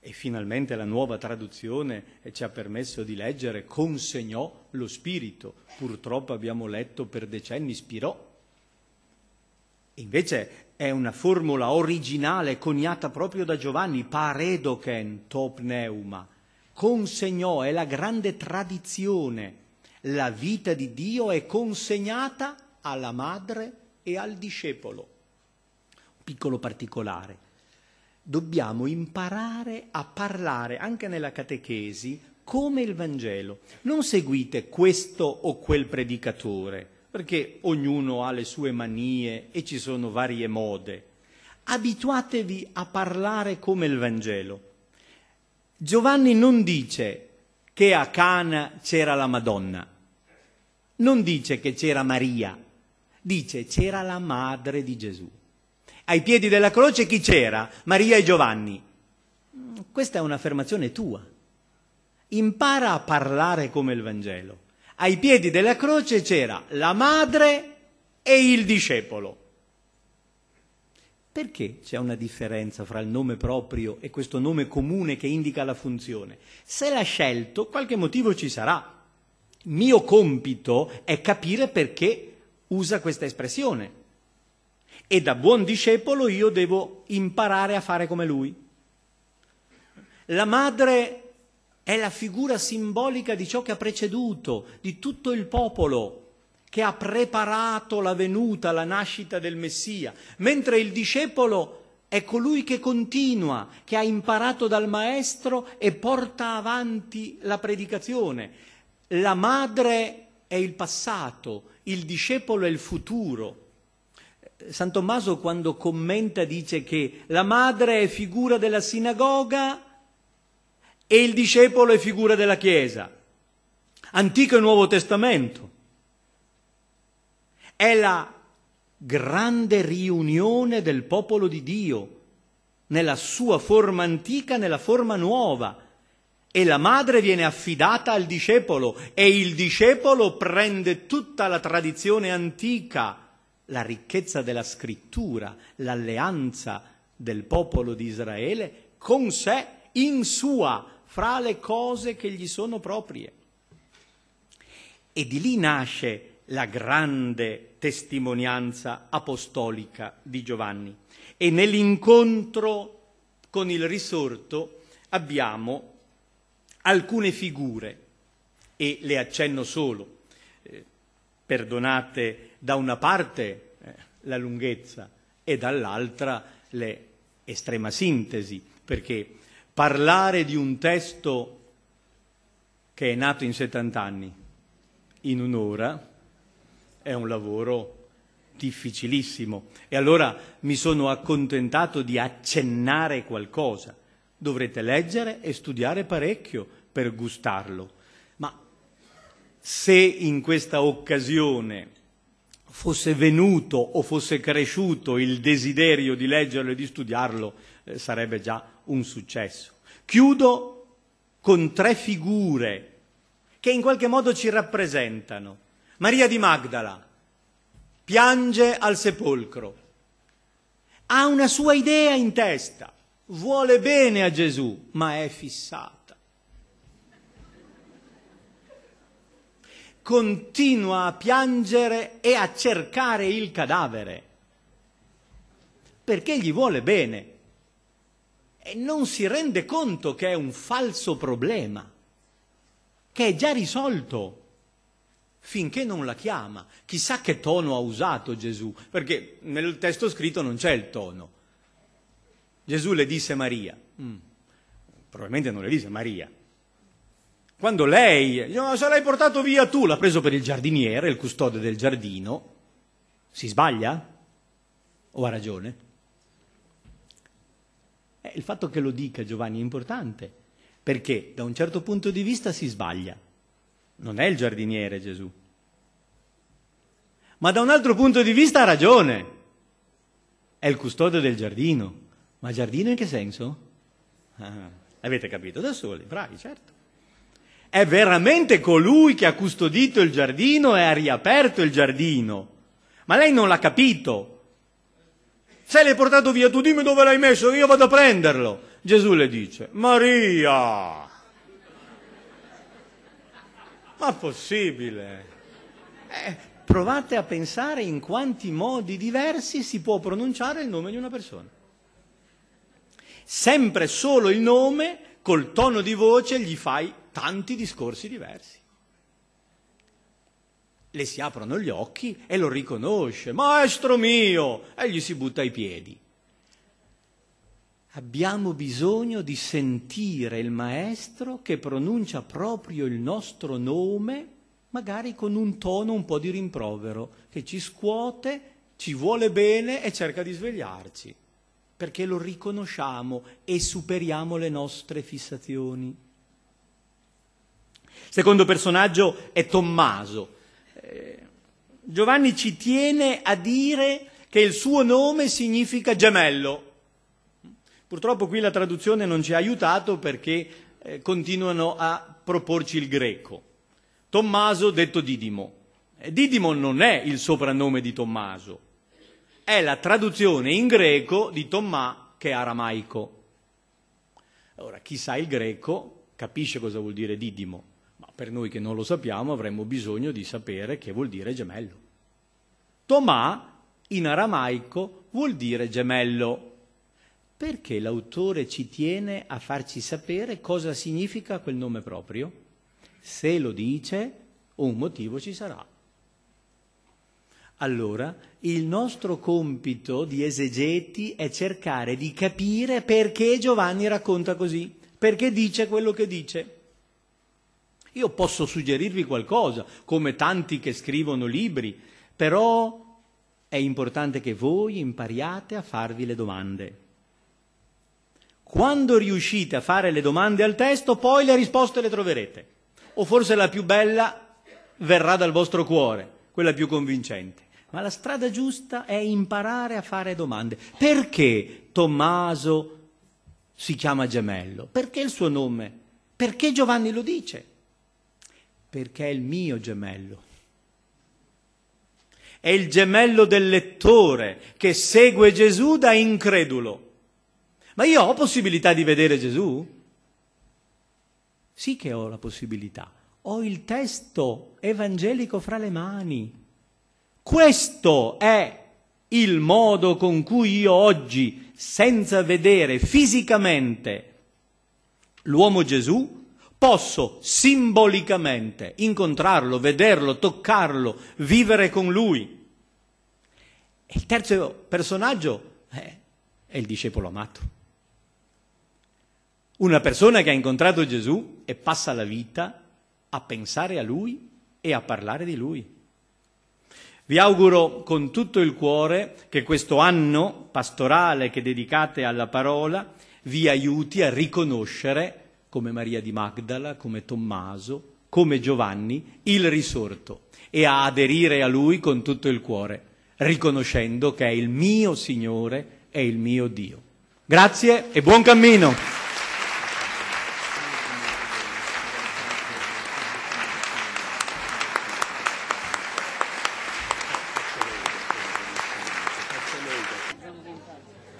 E finalmente la nuova traduzione ci ha permesso di leggere consegnò lo Spirito. Purtroppo abbiamo letto per decenni spirò Invece è una formula originale coniata proprio da Giovanni, paredoken topneuma. Consegnò, è la grande tradizione. La vita di Dio è consegnata alla madre e al discepolo. Piccolo particolare. Dobbiamo imparare a parlare, anche nella catechesi, come il Vangelo. Non seguite questo o quel predicatore perché ognuno ha le sue manie e ci sono varie mode. Abituatevi a parlare come il Vangelo. Giovanni non dice che a Cana c'era la Madonna, non dice che c'era Maria, dice c'era la madre di Gesù. Ai piedi della croce chi c'era? Maria e Giovanni. Mm, questa è un'affermazione tua. Impara a parlare come il Vangelo ai piedi della croce c'era la madre e il discepolo. Perché c'è una differenza fra il nome proprio e questo nome comune che indica la funzione? Se l'ha scelto, qualche motivo ci sarà. Mio compito è capire perché usa questa espressione. E da buon discepolo io devo imparare a fare come lui. La madre è la figura simbolica di ciò che ha preceduto, di tutto il popolo che ha preparato la venuta, la nascita del Messia, mentre il discepolo è colui che continua, che ha imparato dal Maestro e porta avanti la predicazione. La madre è il passato, il discepolo è il futuro. San Tommaso quando commenta dice che la madre è figura della sinagoga, e il discepolo è figura della Chiesa, Antico e Nuovo Testamento. È la grande riunione del popolo di Dio, nella sua forma antica, nella forma nuova. E la madre viene affidata al discepolo e il discepolo prende tutta la tradizione antica, la ricchezza della scrittura, l'alleanza del popolo di Israele con sé in sua fra le cose che gli sono proprie. E di lì nasce la grande testimonianza apostolica di Giovanni. E nell'incontro con il risorto abbiamo alcune figure, e le accenno solo. Eh, perdonate da una parte eh, la lunghezza e dall'altra l'estrema sintesi, perché parlare di un testo che è nato in 70 anni in un'ora è un lavoro difficilissimo e allora mi sono accontentato di accennare qualcosa. Dovrete leggere e studiare parecchio per gustarlo, ma se in questa occasione fosse venuto o fosse cresciuto il desiderio di leggerlo e di studiarlo eh, sarebbe già un successo. Chiudo con tre figure che in qualche modo ci rappresentano. Maria di Magdala piange al sepolcro, ha una sua idea in testa, vuole bene a Gesù, ma è fissata. Continua a piangere e a cercare il cadavere, perché gli vuole bene, e non si rende conto che è un falso problema, che è già risolto finché non la chiama. Chissà che tono ha usato Gesù, perché nel testo scritto non c'è il tono. Gesù le disse Maria, mm. probabilmente non le disse Maria. Quando lei, no, se l'hai portato via tu, l'ha preso per il giardiniere, il custode del giardino, si sbaglia? O ha ragione? Eh, il fatto che lo dica Giovanni è importante, perché da un certo punto di vista si sbaglia. Non è il giardiniere Gesù. Ma da un altro punto di vista ha ragione. È il custode del giardino. Ma giardino in che senso? Ah, avete capito da soli, bravi, certo. È veramente colui che ha custodito il giardino e ha riaperto il giardino. Ma lei non l'ha capito, se l'hai portato via, tu dimmi dove l'hai messo, io vado a prenderlo. Gesù le dice, Maria! Ma possibile? Eh, provate a pensare in quanti modi diversi si può pronunciare il nome di una persona. Sempre solo il nome, col tono di voce, gli fai tanti discorsi diversi le si aprono gli occhi e lo riconosce, maestro mio, e gli si butta ai piedi. Abbiamo bisogno di sentire il maestro che pronuncia proprio il nostro nome, magari con un tono un po' di rimprovero, che ci scuote, ci vuole bene e cerca di svegliarci, perché lo riconosciamo e superiamo le nostre fissazioni. Secondo personaggio è Tommaso, eh, Giovanni ci tiene a dire che il suo nome significa gemello. Purtroppo qui la traduzione non ci ha aiutato perché eh, continuano a proporci il greco. Tommaso detto Didimo. Didimo non è il soprannome di Tommaso, è la traduzione in greco di Tommà che è aramaico. Ora, chi sa il greco capisce cosa vuol dire Didimo. Per noi che non lo sappiamo avremmo bisogno di sapere che vuol dire gemello. Tomà in aramaico vuol dire gemello. Perché l'autore ci tiene a farci sapere cosa significa quel nome proprio? Se lo dice, un motivo ci sarà. Allora, il nostro compito di esegeti è cercare di capire perché Giovanni racconta così, perché dice quello che dice. Io posso suggerirvi qualcosa, come tanti che scrivono libri, però è importante che voi impariate a farvi le domande. Quando riuscite a fare le domande al testo, poi le risposte le troverete. O forse la più bella verrà dal vostro cuore, quella più convincente. Ma la strada giusta è imparare a fare domande. Perché Tommaso si chiama gemello? Perché il suo nome? Perché Giovanni lo dice? perché è il mio gemello. È il gemello del lettore che segue Gesù da incredulo. Ma io ho possibilità di vedere Gesù? Sì che ho la possibilità. Ho il testo evangelico fra le mani. Questo è il modo con cui io oggi, senza vedere fisicamente l'uomo Gesù, posso simbolicamente incontrarlo, vederlo, toccarlo, vivere con lui. E il terzo personaggio eh, è, il discepolo amato. Una persona che ha incontrato Gesù e passa la vita a pensare a lui e a parlare di lui. Vi auguro con tutto il cuore che questo anno pastorale che dedicate alla parola vi aiuti a riconoscere come Maria di Magdala, come Tommaso, come Giovanni, il risorto e a aderire a lui con tutto il cuore, riconoscendo che è il mio Signore e il mio Dio. Grazie e buon cammino!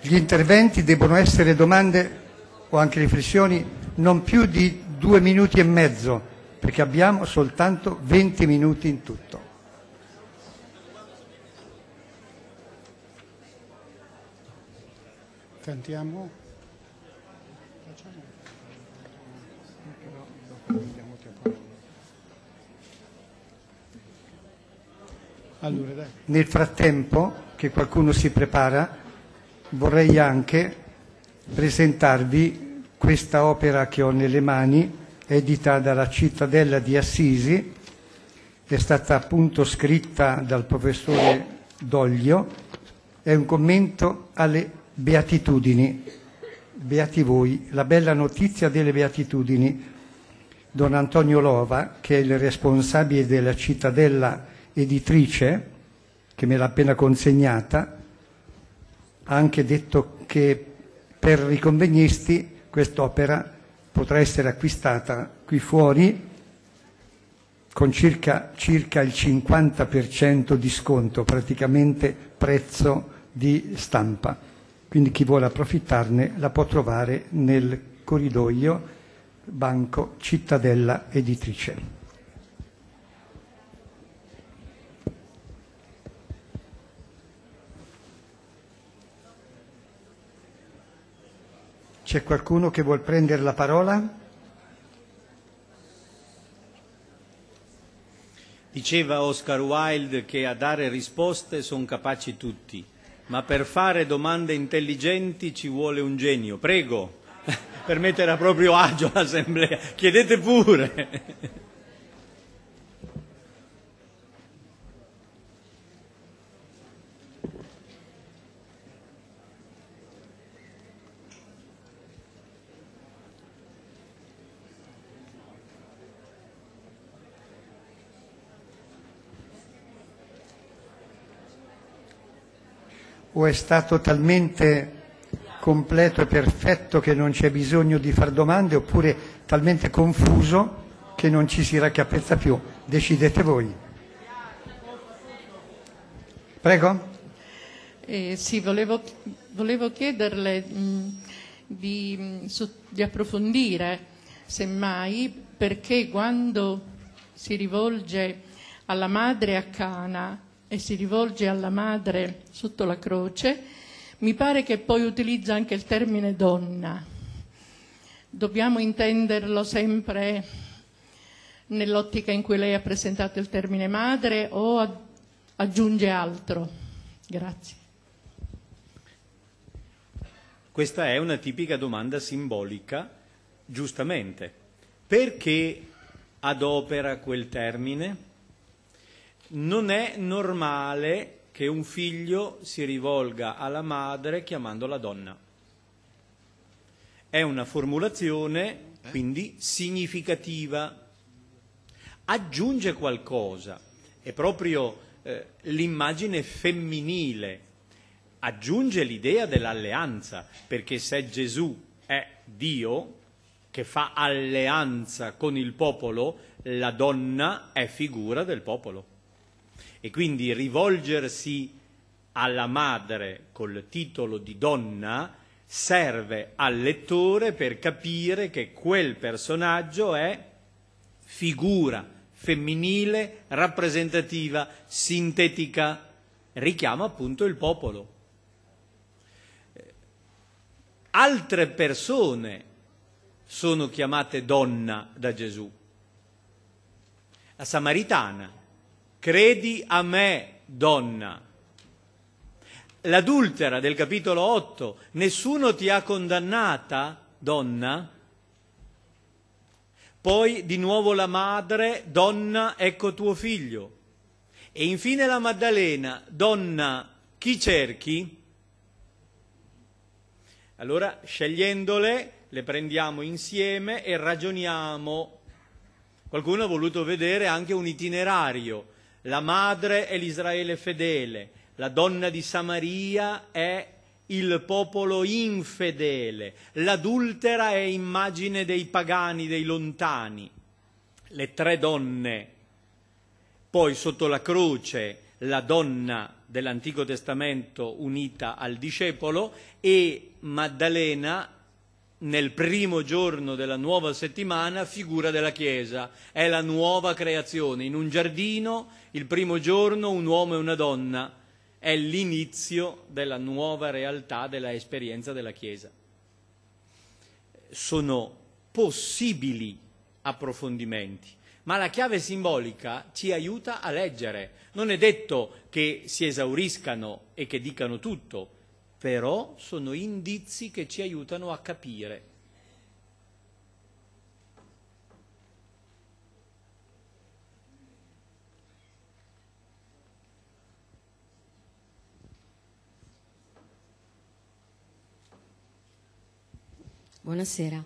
Gli interventi debbono essere domande o anche riflessioni non più di due minuti e mezzo, perché abbiamo soltanto 20 minuti in tutto. Cantiamo? Allora, Nel frattempo che qualcuno si prepara, vorrei anche presentarvi questa opera che ho nelle mani, edita dalla cittadella di Assisi, è stata appunto scritta dal professore Doglio, è un commento alle beatitudini. Beati voi, la bella notizia delle beatitudini. Don Antonio Lova, che è il responsabile della cittadella editrice, che me l'ha appena consegnata, ha anche detto che per i convegnisti quest'opera potrà essere acquistata qui fuori con circa, circa il 50% di sconto, praticamente prezzo di stampa. Quindi chi vuole approfittarne la può trovare nel corridoio Banco Cittadella Editrice. C'è qualcuno che vuol prendere la parola? Diceva Oscar Wilde che a dare risposte sono capaci tutti, ma per fare domande intelligenti ci vuole un genio. Prego, per mettere a proprio agio l'assemblea, chiedete pure. o è stato talmente completo e perfetto che non c'è bisogno di far domande oppure talmente confuso che non ci si raccapezza più. Decidete voi. Prego. Eh, sì, volevo, volevo chiederle mh, mm, di, mh, mm, di approfondire, semmai, perché quando si rivolge alla madre a Cana e si rivolge alla madre sotto la croce, mi pare che poi utilizza anche il termine donna. Dobbiamo intenderlo sempre nell'ottica in cui lei ha presentato il termine madre o aggiunge altro? Grazie. Questa è una tipica domanda simbolica, giustamente. Perché adopera quel termine? non è normale che un figlio si rivolga alla madre chiamandola donna. È una formulazione eh? quindi significativa. Aggiunge qualcosa, è proprio eh, l'immagine femminile, aggiunge l'idea dell'alleanza, perché se Gesù è Dio che fa alleanza con il popolo, la donna è figura del popolo e quindi rivolgersi alla madre col titolo di donna serve al lettore per capire che quel personaggio è figura femminile, rappresentativa, sintetica, richiama appunto il popolo. Altre persone sono chiamate donna da Gesù. La Samaritana Credi a me, donna. L'adultera del capitolo 8, nessuno ti ha condannata, donna? Poi di nuovo la madre, donna, ecco tuo figlio. E infine la Maddalena, donna, chi cerchi? Allora, scegliendole, le prendiamo insieme e ragioniamo. Qualcuno ha voluto vedere anche un itinerario la madre è l'Israele fedele, la donna di Samaria è il popolo infedele, l'adultera è immagine dei pagani, dei lontani. Le tre donne, poi sotto la croce la donna dell'Antico Testamento unita al discepolo e Maddalena nel primo giorno della nuova settimana figura della Chiesa, è la nuova creazione. In un giardino, il primo giorno, un uomo e una donna, è l'inizio della nuova realtà, della esperienza della Chiesa. Sono possibili approfondimenti, ma la chiave simbolica ci aiuta a leggere. Non è detto che si esauriscano e che dicano tutto, però sono indizi che ci aiutano a capire. Buonasera.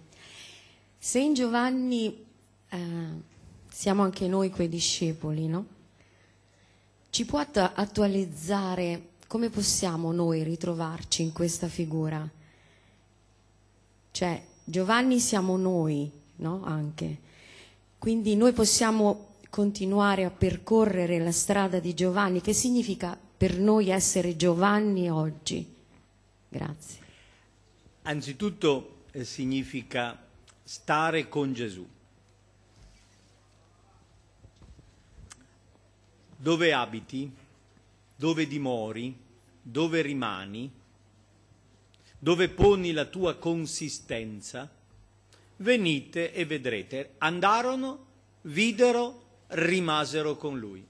Se in Giovanni eh, siamo anche noi quei discepoli, no? Ci può attualizzare come possiamo noi ritrovarci in questa figura? Cioè, Giovanni siamo noi, no? Anche. Quindi noi possiamo continuare a percorrere la strada di Giovanni, che significa per noi essere Giovanni oggi. Grazie. Anzitutto eh, significa stare con Gesù. Dove abiti? dove dimori, dove rimani, dove poni la tua consistenza, venite e vedrete. Andarono, videro, rimasero con lui.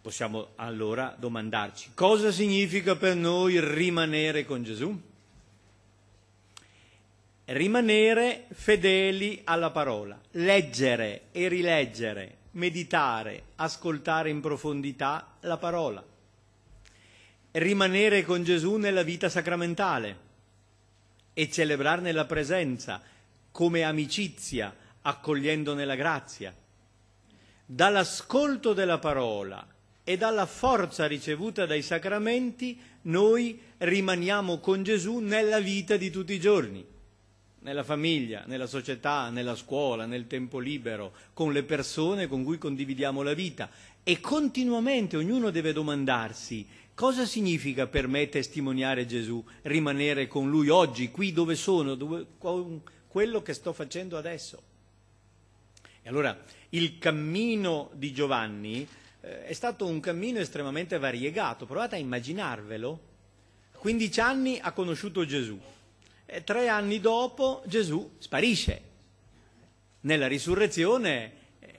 Possiamo allora domandarci cosa significa per noi rimanere con Gesù? Rimanere fedeli alla parola, leggere e rileggere meditare, ascoltare in profondità la parola, rimanere con Gesù nella vita sacramentale e celebrarne la presenza come amicizia, accogliendone la grazia. Dall'ascolto della parola e dalla forza ricevuta dai sacramenti noi rimaniamo con Gesù nella vita di tutti i giorni nella famiglia, nella società, nella scuola, nel tempo libero, con le persone con cui condividiamo la vita e continuamente ognuno deve domandarsi cosa significa per me testimoniare Gesù, rimanere con Lui oggi, qui dove sono, dove, con quello che sto facendo adesso. E allora il cammino di Giovanni eh, è stato un cammino estremamente variegato, provate a immaginarvelo. 15 anni ha conosciuto Gesù, tre anni dopo Gesù sparisce. Nella risurrezione eh,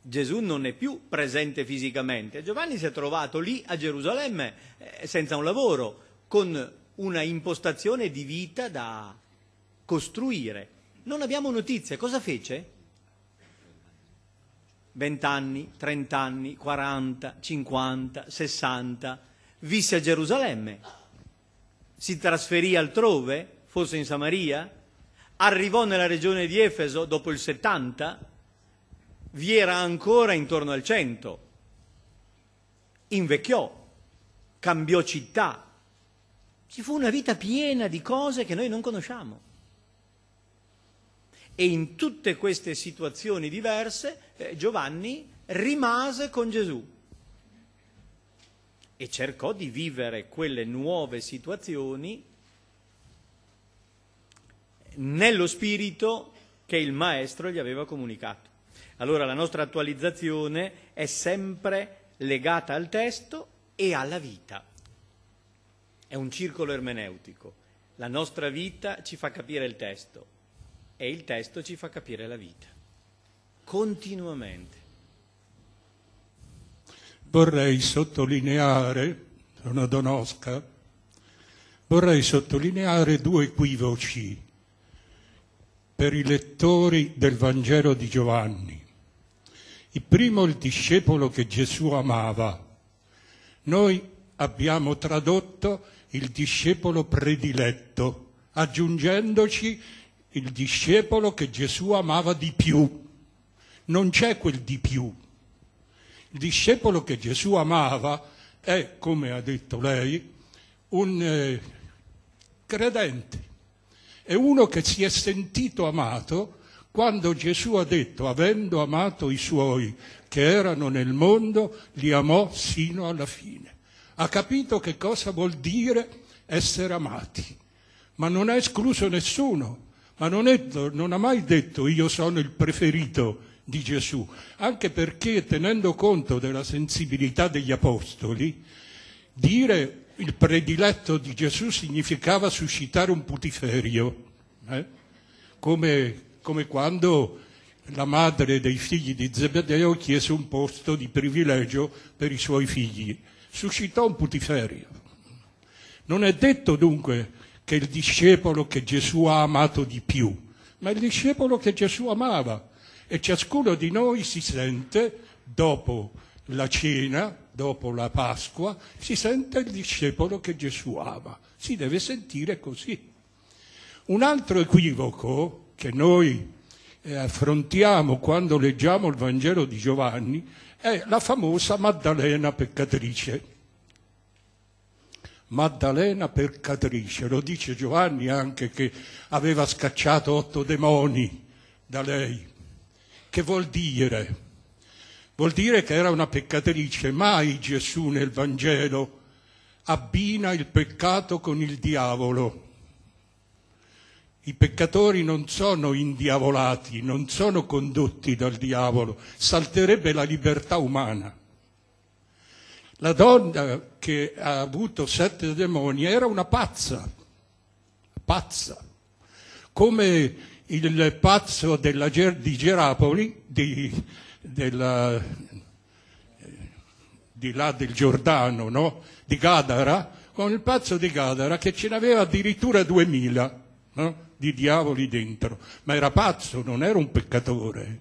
Gesù non è più presente fisicamente. Giovanni si è trovato lì a Gerusalemme eh, senza un lavoro, con una impostazione di vita da costruire. Non abbiamo notizie. Cosa fece? Vent'anni, trent'anni, quaranta, cinquanta, sessanta. Visse a Gerusalemme si trasferì altrove, forse in Samaria, arrivò nella regione di Efeso dopo il 70, vi era ancora intorno al 100, invecchiò, cambiò città, ci fu una vita piena di cose che noi non conosciamo. E in tutte queste situazioni diverse eh, Giovanni rimase con Gesù e cercò di vivere quelle nuove situazioni nello spirito che il maestro gli aveva comunicato. Allora la nostra attualizzazione è sempre legata al testo e alla vita. È un circolo ermeneutico. La nostra vita ci fa capire il testo e il testo ci fa capire la vita. Continuamente vorrei sottolineare, sono Donosca, vorrei sottolineare due equivoci per i lettori del Vangelo di Giovanni. Il primo il discepolo che Gesù amava. Noi abbiamo tradotto il discepolo prediletto, aggiungendoci il discepolo che Gesù amava di più. Non c'è quel di più, il discepolo che Gesù amava è, come ha detto lei, un eh, credente, è uno che si è sentito amato quando Gesù ha detto, avendo amato i suoi che erano nel mondo, li amò sino alla fine. Ha capito che cosa vuol dire essere amati, ma non ha escluso nessuno, ma non, è, non ha mai detto io sono il preferito di Gesù, anche perché tenendo conto della sensibilità degli apostoli, dire il prediletto di Gesù significava suscitare un putiferio, eh? come, come quando la madre dei figli di Zebedeo chiese un posto di privilegio per i suoi figli. Suscitò un putiferio. Non è detto dunque che il discepolo che Gesù ha amato di più, ma il discepolo che Gesù amava, e ciascuno di noi si sente, dopo la cena, dopo la Pasqua, si sente il discepolo che Gesù ama, si deve sentire così. Un altro equivoco che noi eh, affrontiamo quando leggiamo il Vangelo di Giovanni è la famosa Maddalena peccatrice. Maddalena peccatrice, lo dice Giovanni anche che aveva scacciato otto demoni da lei. Che vuol dire? Vuol dire che era una peccatrice, mai Gesù nel Vangelo abbina il peccato con il diavolo. I peccatori non sono indiavolati, non sono condotti dal diavolo, salterebbe la libertà umana. La donna che ha avuto sette demoni era una pazza, pazza, come il pazzo della, di Gerapoli, di, della, di là del Giordano, no? di Gadara, con il pazzo di Gadara che ce n'aveva addirittura duemila no? di diavoli dentro, ma era pazzo, non era un peccatore.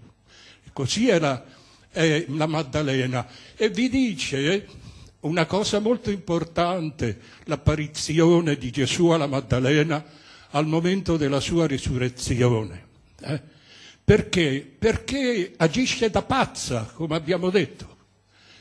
Così era eh, la Maddalena. E vi dice una cosa molto importante, l'apparizione di Gesù alla Maddalena al momento della sua risurrezione. Eh? Perché? Perché agisce da pazza, come abbiamo detto.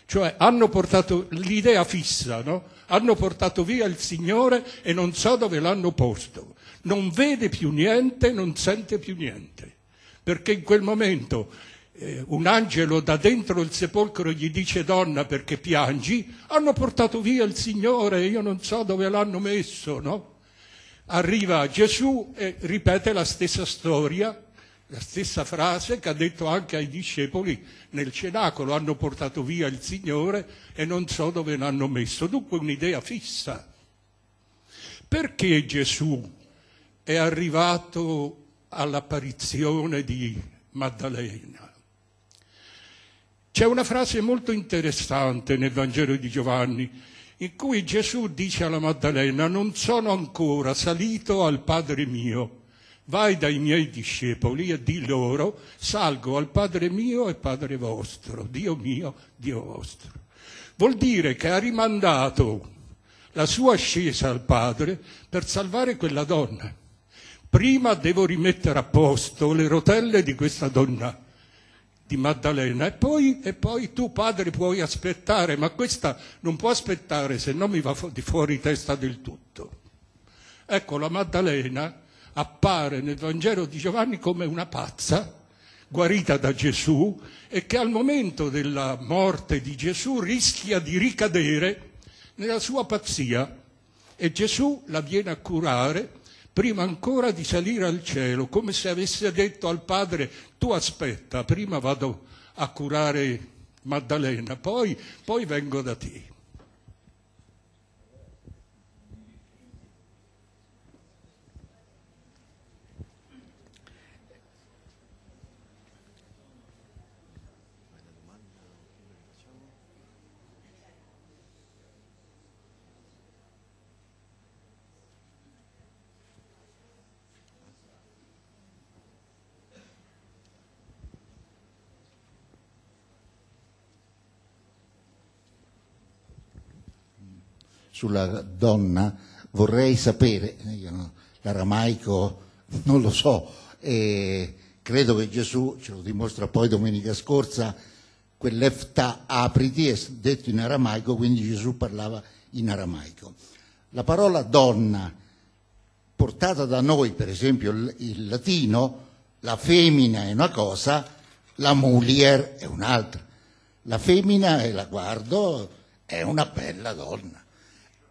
Cioè hanno portato l'idea fissa, no? hanno portato via il Signore e non so dove l'hanno posto. Non vede più niente, non sente più niente. Perché in quel momento eh, un angelo da dentro il sepolcro gli dice donna perché piangi, hanno portato via il Signore, e io non so dove l'hanno messo, no? arriva Gesù e ripete la stessa storia, la stessa frase che ha detto anche ai discepoli nel cenacolo, hanno portato via il Signore e non so dove l'hanno messo. Dunque un'idea fissa. Perché Gesù è arrivato all'apparizione di Maddalena? C'è una frase molto interessante nel Vangelo di Giovanni in cui Gesù dice alla Maddalena, non sono ancora salito al Padre mio, vai dai miei discepoli e di loro, salgo al Padre mio e Padre vostro, Dio mio, Dio vostro. Vuol dire che ha rimandato la sua ascesa al Padre per salvare quella donna. Prima devo rimettere a posto le rotelle di questa donna di Maddalena e poi, e poi, tu padre puoi aspettare, ma questa non può aspettare se non mi va fu di fuori testa del tutto. Ecco, la Maddalena appare nel Vangelo di Giovanni come una pazza guarita da Gesù e che al momento della morte di Gesù rischia di ricadere nella sua pazzia e Gesù la viene a curare prima ancora di salire al cielo, come se avesse detto al padre, tu aspetta, prima vado a curare Maddalena, poi, poi vengo da te. sulla donna, vorrei sapere, non, l'aramaico non lo so, e credo che Gesù, ce lo dimostra poi domenica scorsa, quell'efta apriti è detto in aramaico, quindi Gesù parlava in aramaico. La parola donna, portata da noi, per esempio il latino, la femmina è una cosa, la mulier è un'altra. La femmina, e la guardo, è una bella donna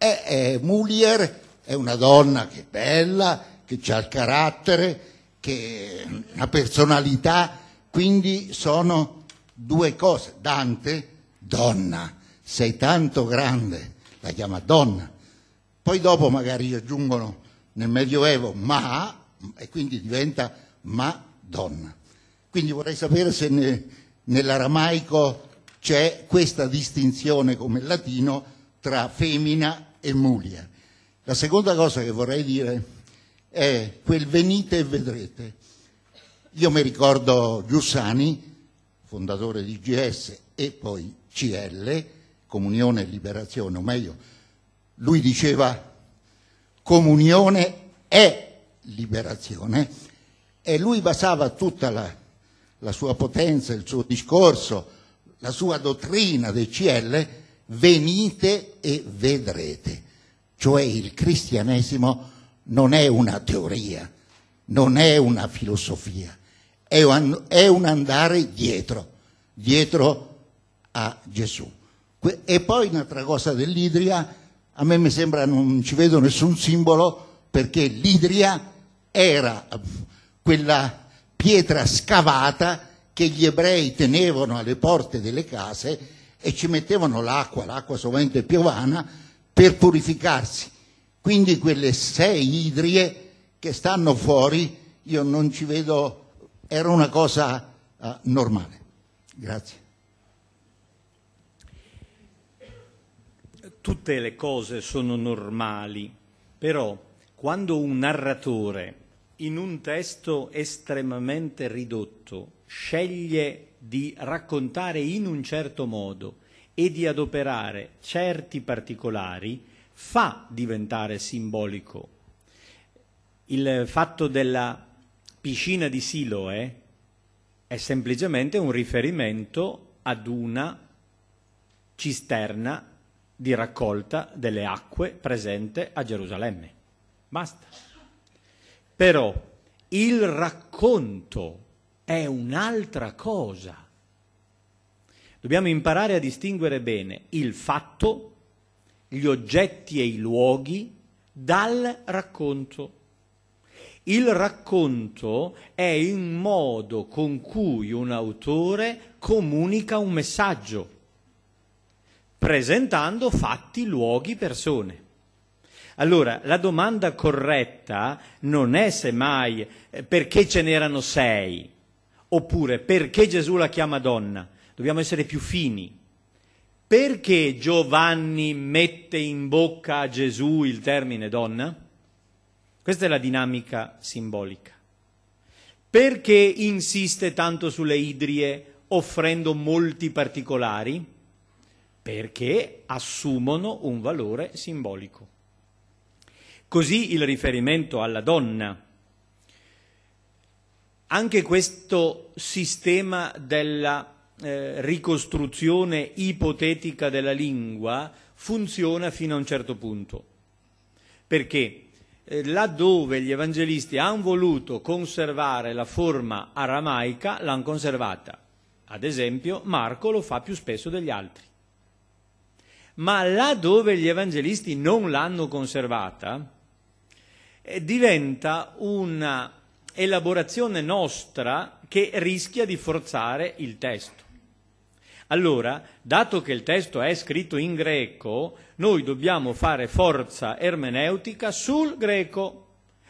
è, eh, è eh, Mulier, è una donna che è bella, che ha il carattere, che ha una personalità, quindi sono due cose. Dante, donna, sei tanto grande, la chiama donna. Poi dopo magari aggiungono nel Medioevo ma, e quindi diventa ma donna. Quindi vorrei sapere se ne, nell'aramaico c'è questa distinzione come latino tra femmina e La seconda cosa che vorrei dire è quel venite e vedrete. Io mi ricordo Giussani, fondatore di GS e poi CL, Comunione e Liberazione, o meglio, lui diceva comunione è liberazione e lui basava tutta la, la sua potenza, il suo discorso, la sua dottrina del CL venite e vedrete. Cioè il cristianesimo non è una teoria, non è una filosofia, è un, è un andare dietro, dietro a Gesù. E poi un'altra cosa dell'Idria, a me mi sembra non ci vedo nessun simbolo perché l'Idria era quella pietra scavata che gli ebrei tenevano alle porte delle case e ci mettevano l'acqua, l'acqua sovente piovana, per purificarsi. Quindi quelle sei idrie che stanno fuori, io non ci vedo, era una cosa uh, normale. Grazie. Tutte le cose sono normali, però quando un narratore in un testo estremamente ridotto sceglie di raccontare in un certo modo e di adoperare certi particolari fa diventare simbolico. Il fatto della piscina di Siloe eh, è semplicemente un riferimento ad una cisterna di raccolta delle acque presente a Gerusalemme. Basta. Però il racconto è un'altra cosa. Dobbiamo imparare a distinguere bene il fatto, gli oggetti e i luoghi dal racconto. Il racconto è il modo con cui un autore comunica un messaggio, presentando fatti, luoghi, persone. Allora, la domanda corretta non è semmai eh, perché ce n'erano sei, Oppure perché Gesù la chiama donna? Dobbiamo essere più fini. Perché Giovanni mette in bocca a Gesù il termine donna? Questa è la dinamica simbolica. Perché insiste tanto sulle idrie offrendo molti particolari? Perché assumono un valore simbolico. Così il riferimento alla donna anche questo sistema della eh, ricostruzione ipotetica della lingua funziona fino a un certo punto, perché eh, laddove gli evangelisti hanno voluto conservare la forma aramaica, l'hanno conservata. Ad esempio, Marco lo fa più spesso degli altri. Ma laddove gli evangelisti non l'hanno conservata, eh, diventa una elaborazione nostra che rischia di forzare il testo. Allora, dato che il testo è scritto in greco, noi dobbiamo fare forza ermeneutica sul greco,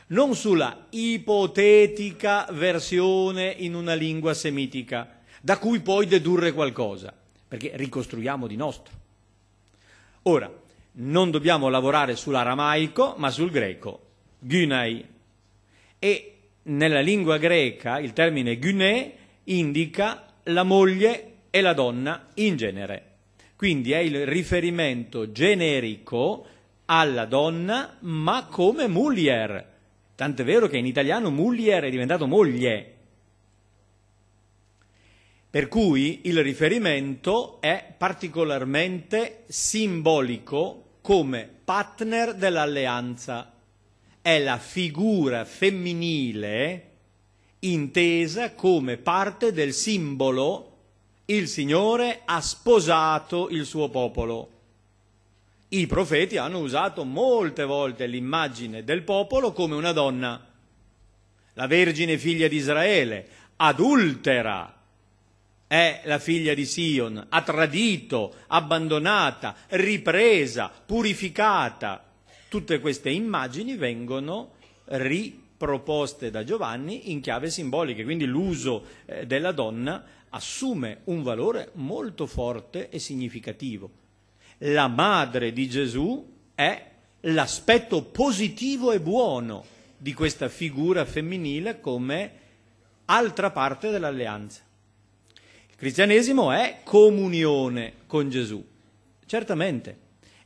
non sulla ipotetica versione in una lingua semitica, da cui poi dedurre qualcosa, perché ricostruiamo di nostro. Ora, non dobbiamo lavorare sull'aramaico, ma sul greco, gynai, e nella lingua greca il termine gyne indica la moglie e la donna in genere. Quindi è il riferimento generico alla donna, ma come mulier. Tant'è vero che in italiano mulier è diventato moglie. Per cui il riferimento è particolarmente simbolico come partner dell'alleanza è la figura femminile intesa come parte del simbolo il Signore ha sposato il suo popolo. I profeti hanno usato molte volte l'immagine del popolo come una donna. La Vergine figlia di Israele, adultera, è la figlia di Sion, ha tradito, abbandonata, ripresa, purificata. Tutte queste immagini vengono riproposte da Giovanni in chiave simboliche, quindi l'uso eh, della donna assume un valore molto forte e significativo. La madre di Gesù è l'aspetto positivo e buono di questa figura femminile come altra parte dell'alleanza. Il cristianesimo è comunione con Gesù, certamente,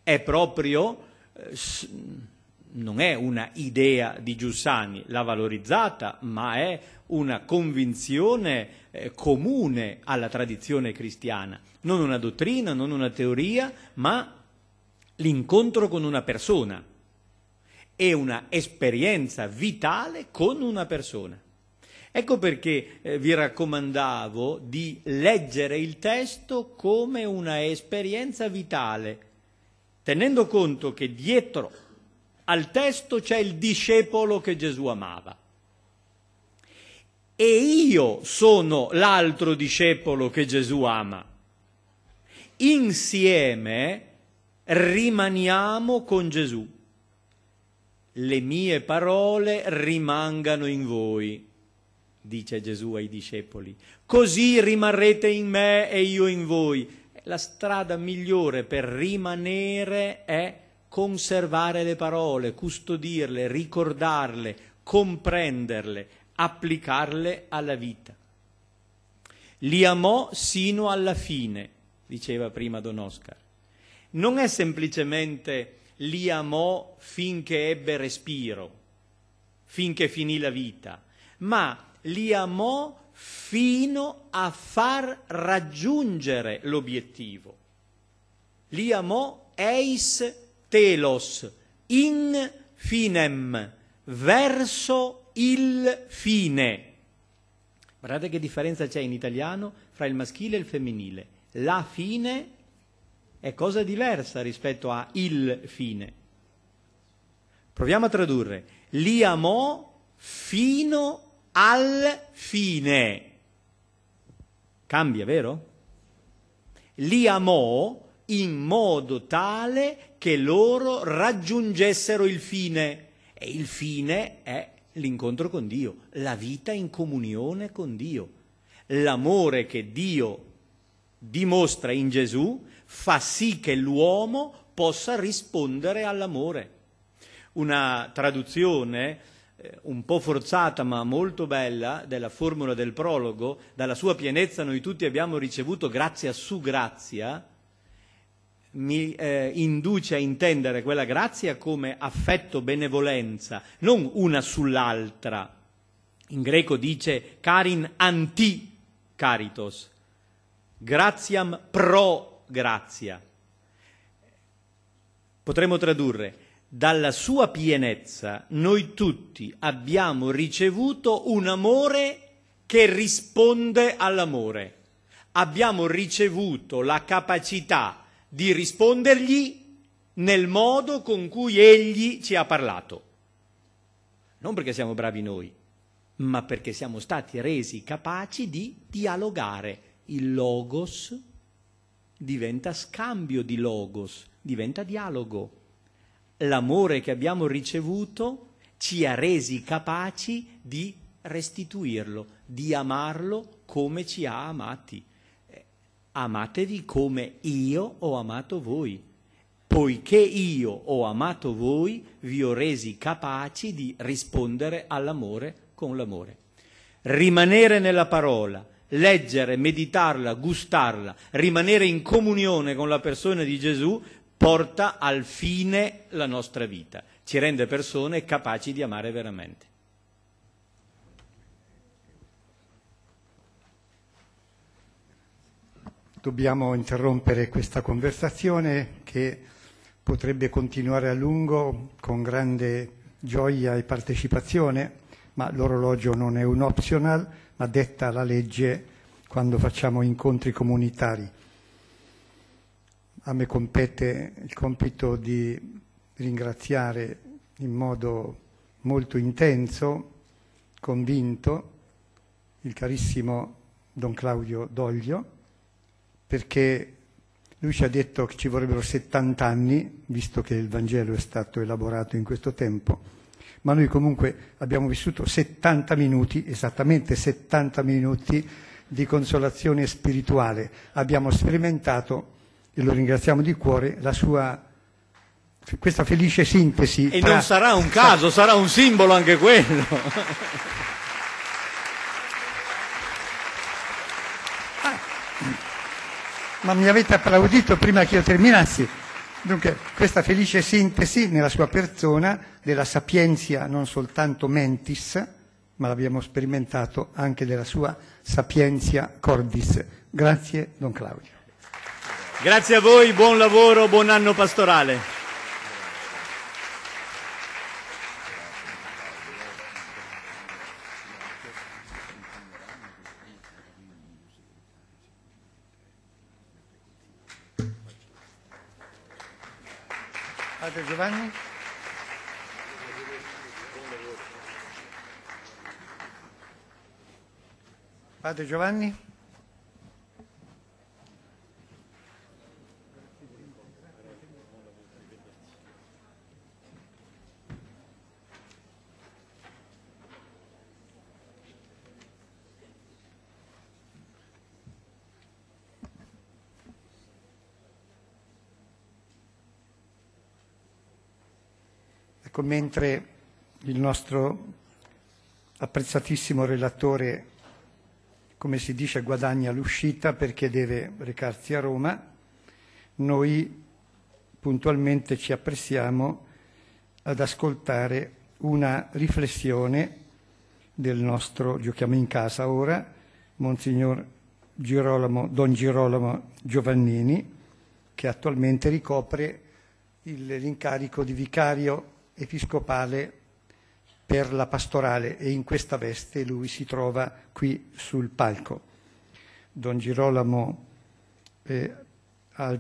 è proprio eh, non è una idea di Giussani, l'ha valorizzata, ma è una convinzione eh, comune alla tradizione cristiana, non una dottrina, non una teoria, ma l'incontro con una persona e una esperienza vitale con una persona. Ecco perché eh, vi raccomandavo di leggere il testo come una esperienza vitale, tenendo conto che dietro al testo c'è il discepolo che Gesù amava. E io sono l'altro discepolo che Gesù ama. Insieme rimaniamo con Gesù. Le mie parole rimangano in voi, dice Gesù ai discepoli. Così rimarrete in me e io in voi la strada migliore per rimanere è conservare le parole, custodirle, ricordarle, comprenderle, applicarle alla vita. Li amò sino alla fine, diceva prima Don Oscar. Non è semplicemente li amò finché ebbe respiro, finché finì la vita, ma li amò fino a far raggiungere l'obiettivo. Liamo eis telos, in finem, verso il fine. Guardate che differenza c'è in italiano fra il maschile e il femminile. La fine è cosa diversa rispetto a il fine. Proviamo a tradurre. Li amò fino al fine. Cambia, vero? Li amò in modo tale che loro raggiungessero il fine. E il fine è l'incontro con Dio, la vita in comunione con Dio. L'amore che Dio dimostra in Gesù fa sì che l'uomo possa rispondere all'amore. Una traduzione eh, un po' forzata ma molto bella della formula del prologo, dalla sua pienezza noi tutti abbiamo ricevuto grazia su grazia, mi eh, induce a intendere quella grazia come affetto, benevolenza, non una sull'altra. In greco dice carin anti caritos, gratiam pro grazia. Potremmo tradurre dalla sua pienezza noi tutti abbiamo ricevuto un amore che risponde all'amore. Abbiamo ricevuto la capacità di rispondergli nel modo con cui egli ci ha parlato. Non perché siamo bravi noi, ma perché siamo stati resi capaci di dialogare. Il logos diventa scambio di logos, diventa dialogo l'amore che abbiamo ricevuto ci ha resi capaci di restituirlo, di amarlo come ci ha amati. Eh, amatevi come io ho amato voi. Poiché io ho amato voi, vi ho resi capaci di rispondere all'amore con l'amore. Rimanere nella parola, leggere, meditarla, gustarla, rimanere in comunione con la persona di Gesù porta al fine la nostra vita, ci rende persone capaci di amare veramente. Dobbiamo interrompere questa conversazione che potrebbe continuare a lungo con grande gioia e partecipazione, ma l'orologio non è un optional, ma detta la legge quando facciamo incontri comunitari. A me compete il compito di ringraziare in modo molto intenso, convinto, il carissimo Don Claudio Doglio, perché lui ci ha detto che ci vorrebbero 70 anni, visto che il Vangelo è stato elaborato in questo tempo, ma noi comunque abbiamo vissuto 70 minuti, esattamente 70 minuti, di consolazione spirituale. Abbiamo sperimentato e lo ringraziamo di cuore, la sua, questa felice sintesi. E tra... non sarà un caso, sarà un simbolo anche quello. Ah. ma mi avete applaudito prima che io terminassi. Dunque, questa felice sintesi nella sua persona della sapienza non soltanto mentis, ma l'abbiamo sperimentato anche della sua sapienza cordis. Grazie, Don Claudio. Grazie a voi, buon lavoro, buon anno pastorale. Padre Giovanni. Padre Giovanni. Ecco, mentre il nostro apprezzatissimo relatore, come si dice, guadagna l'uscita perché deve recarsi a Roma, noi puntualmente ci apprestiamo ad ascoltare una riflessione del nostro, giochiamo in casa ora, Monsignor Girolamo, Don Girolamo Giovannini, che attualmente ricopre l'incarico di vicario episcopale per la pastorale e in questa veste lui si trova qui sul palco. Don Girolamo eh, ha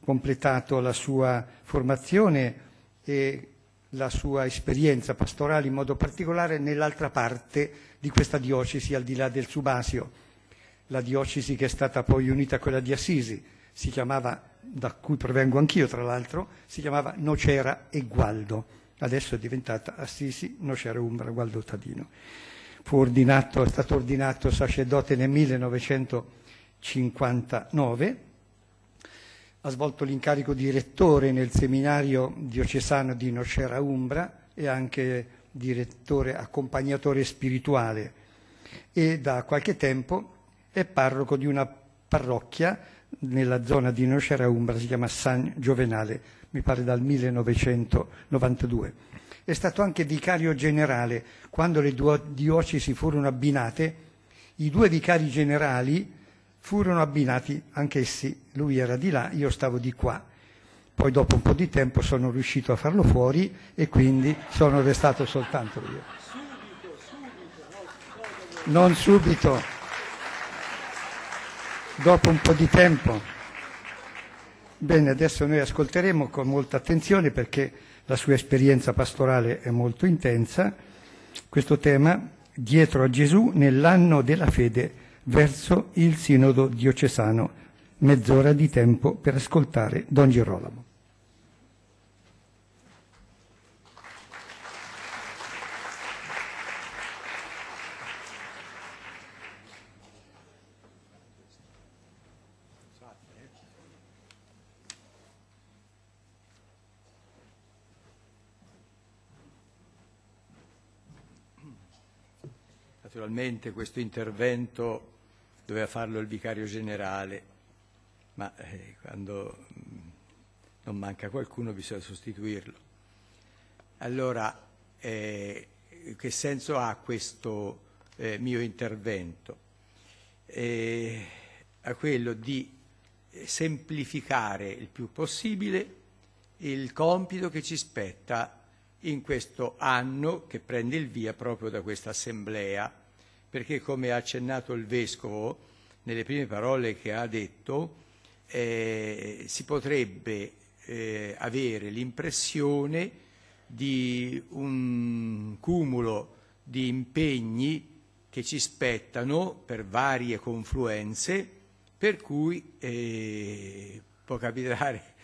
completato la sua formazione e la sua esperienza pastorale in modo particolare nell'altra parte di questa diocesi al di là del Subasio, la diocesi che è stata poi unita a quella di Assisi, si chiamava da cui provengo anch'io tra l'altro, si chiamava Nocera e Gualdo, adesso è diventata Assisi, ah, Nocera Umbra, Gualdo Tadino. Ordinato, è stato ordinato sacerdote nel 1959, ha svolto l'incarico di rettore nel seminario diocesano di Nocera Umbra e anche direttore accompagnatore spirituale e da qualche tempo è parroco di una parrocchia nella zona di Nocera Umbra, si chiama San Giovenale, mi pare dal 1992. È stato anche vicario generale, quando le due diocesi furono abbinate, i due vicari generali furono abbinati anch'essi, lui era di là, io stavo di qua. Poi dopo un po' di tempo sono riuscito a farlo fuori e quindi sono restato soltanto io. Subito, subito. Non subito dopo un po' di tempo. Bene, adesso noi ascolteremo con molta attenzione perché la sua esperienza pastorale è molto intensa questo tema dietro a Gesù nell'anno della fede verso il sinodo diocesano. Mezz'ora di tempo per ascoltare Don Girolamo. naturalmente questo intervento doveva farlo il vicario generale, ma eh, quando mm, non manca qualcuno bisogna sostituirlo. Allora, eh, che senso ha questo eh, mio intervento? Eh, a quello di semplificare il più possibile il compito che ci spetta in questo anno che prende il via proprio da questa assemblea perché come ha accennato il Vescovo nelle prime parole che ha detto, eh, si potrebbe eh, avere l'impressione di un cumulo di impegni che ci spettano per varie confluenze, per cui eh, può capitare,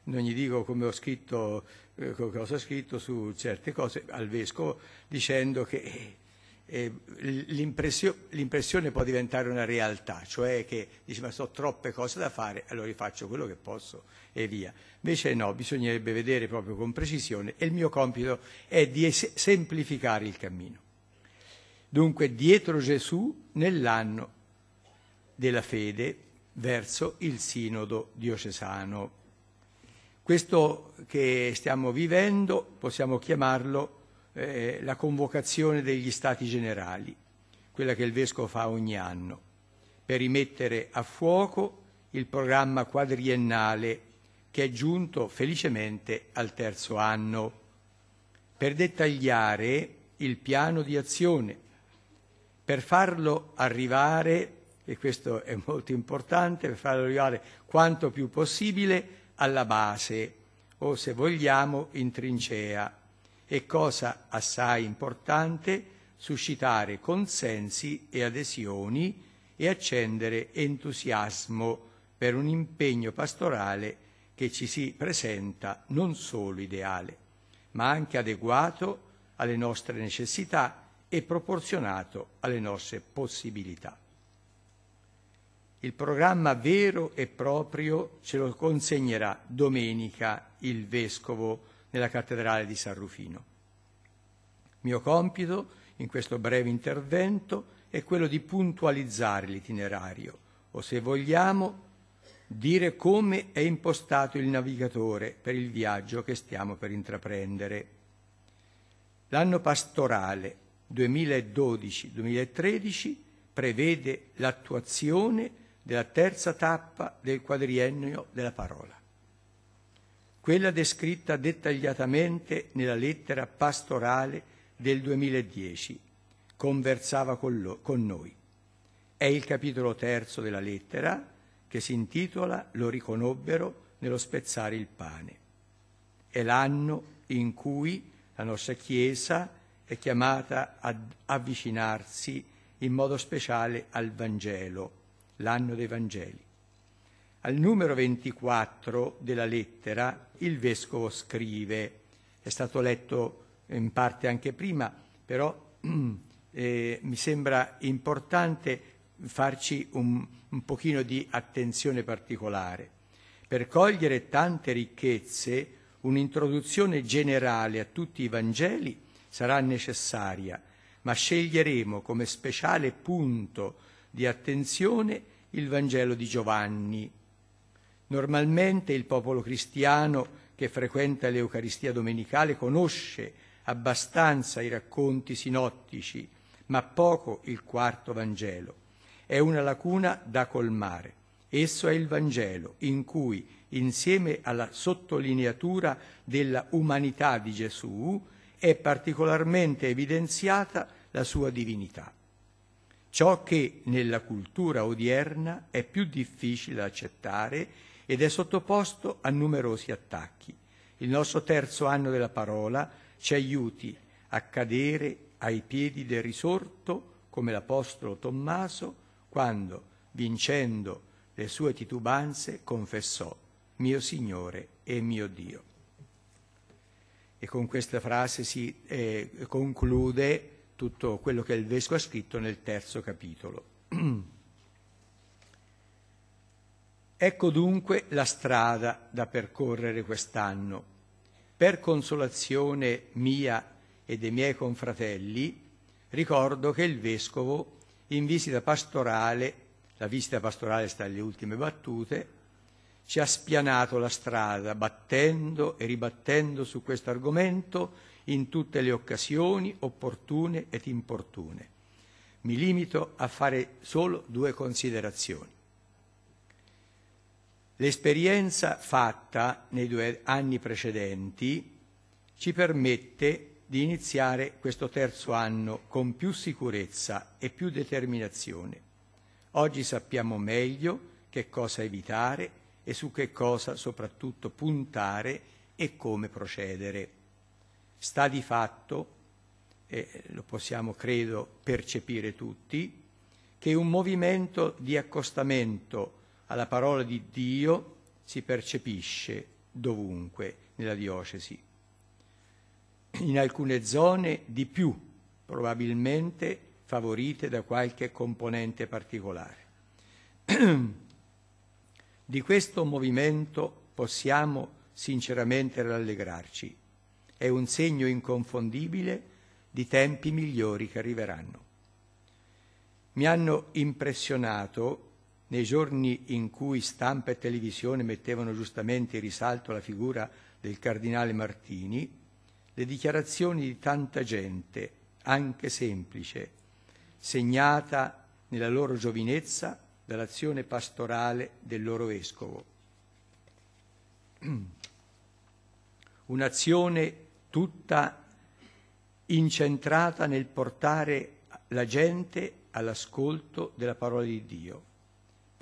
non gli dico come ho scritto, eh, cosa ho scritto su certe cose al Vescovo, dicendo che eh, eh, l'impressione può diventare una realtà, cioè che dici ma so troppe cose da fare, allora io faccio quello che posso e via. Invece no, bisognerebbe vedere proprio con precisione e il mio compito è di semplificare il cammino. Dunque dietro Gesù nell'anno della fede verso il sinodo diocesano. Questo che stiamo vivendo possiamo chiamarlo eh, la convocazione degli Stati Generali, quella che il Vescovo fa ogni anno, per rimettere a fuoco il programma quadriennale che è giunto felicemente al terzo anno, per dettagliare il piano di azione, per farlo arrivare, e questo è molto importante, per farlo arrivare quanto più possibile alla base o se vogliamo in trincea e, cosa assai importante, suscitare consensi e adesioni e accendere entusiasmo per un impegno pastorale che ci si presenta non solo ideale, ma anche adeguato alle nostre necessità e proporzionato alle nostre possibilità. Il programma vero e proprio ce lo consegnerà domenica il Vescovo nella cattedrale di San Rufino. Mio compito in questo breve intervento è quello di puntualizzare l'itinerario o, se vogliamo, dire come è impostato il navigatore per il viaggio che stiamo per intraprendere. L'anno pastorale 2012-2013 prevede l'attuazione della terza tappa del quadriennio della parola quella descritta dettagliatamente nella lettera pastorale del 2010. Conversava con, con noi. È il capitolo terzo della lettera che si intitola Lo riconobbero nello spezzare il pane. È l'anno in cui la nostra Chiesa è chiamata ad avvicinarsi in modo speciale al Vangelo, l'anno dei Vangeli. Al numero 24 della lettera il Vescovo scrive, è stato letto in parte anche prima, però eh, mi sembra importante farci un, un pochino di attenzione particolare. Per cogliere tante ricchezze, un'introduzione generale a tutti i Vangeli sarà necessaria, ma sceglieremo come speciale punto di attenzione il Vangelo di Giovanni, Normalmente il popolo cristiano che frequenta l'Eucaristia domenicale conosce abbastanza i racconti sinottici, ma poco il quarto Vangelo. È una lacuna da colmare. Esso è il Vangelo in cui, insieme alla sottolineatura della umanità di Gesù, è particolarmente evidenziata la sua divinità. Ciò che nella cultura odierna è più difficile accettare ed è sottoposto a numerosi attacchi. Il nostro terzo anno della parola ci aiuti a cadere ai piedi del risorto come l'Apostolo Tommaso quando, vincendo le sue titubanze, confessò mio Signore e mio Dio. E con questa frase si eh, conclude tutto quello che il Vescovo ha scritto nel terzo capitolo. Ecco dunque la strada da percorrere quest'anno. Per consolazione mia e dei miei confratelli, ricordo che il Vescovo, in visita pastorale, la visita pastorale sta alle ultime battute, ci ha spianato la strada, battendo e ribattendo su questo argomento in tutte le occasioni opportune ed importune. Mi limito a fare solo due considerazioni. L'esperienza fatta nei due anni precedenti ci permette di iniziare questo terzo anno con più sicurezza e più determinazione. Oggi sappiamo meglio che cosa evitare e su che cosa soprattutto puntare e come procedere. Sta di fatto, e lo possiamo credo percepire tutti, che un movimento di accostamento alla parola di Dio si percepisce dovunque nella diocesi. In alcune zone di più, probabilmente favorite da qualche componente particolare. Di questo movimento possiamo sinceramente rallegrarci. È un segno inconfondibile di tempi migliori che arriveranno. Mi hanno impressionato nei giorni in cui stampa e televisione mettevano giustamente in risalto la figura del cardinale Martini, le dichiarazioni di tanta gente, anche semplice, segnata nella loro giovinezza dall'azione pastorale del loro vescovo. Un'azione tutta incentrata nel portare la gente all'ascolto della parola di Dio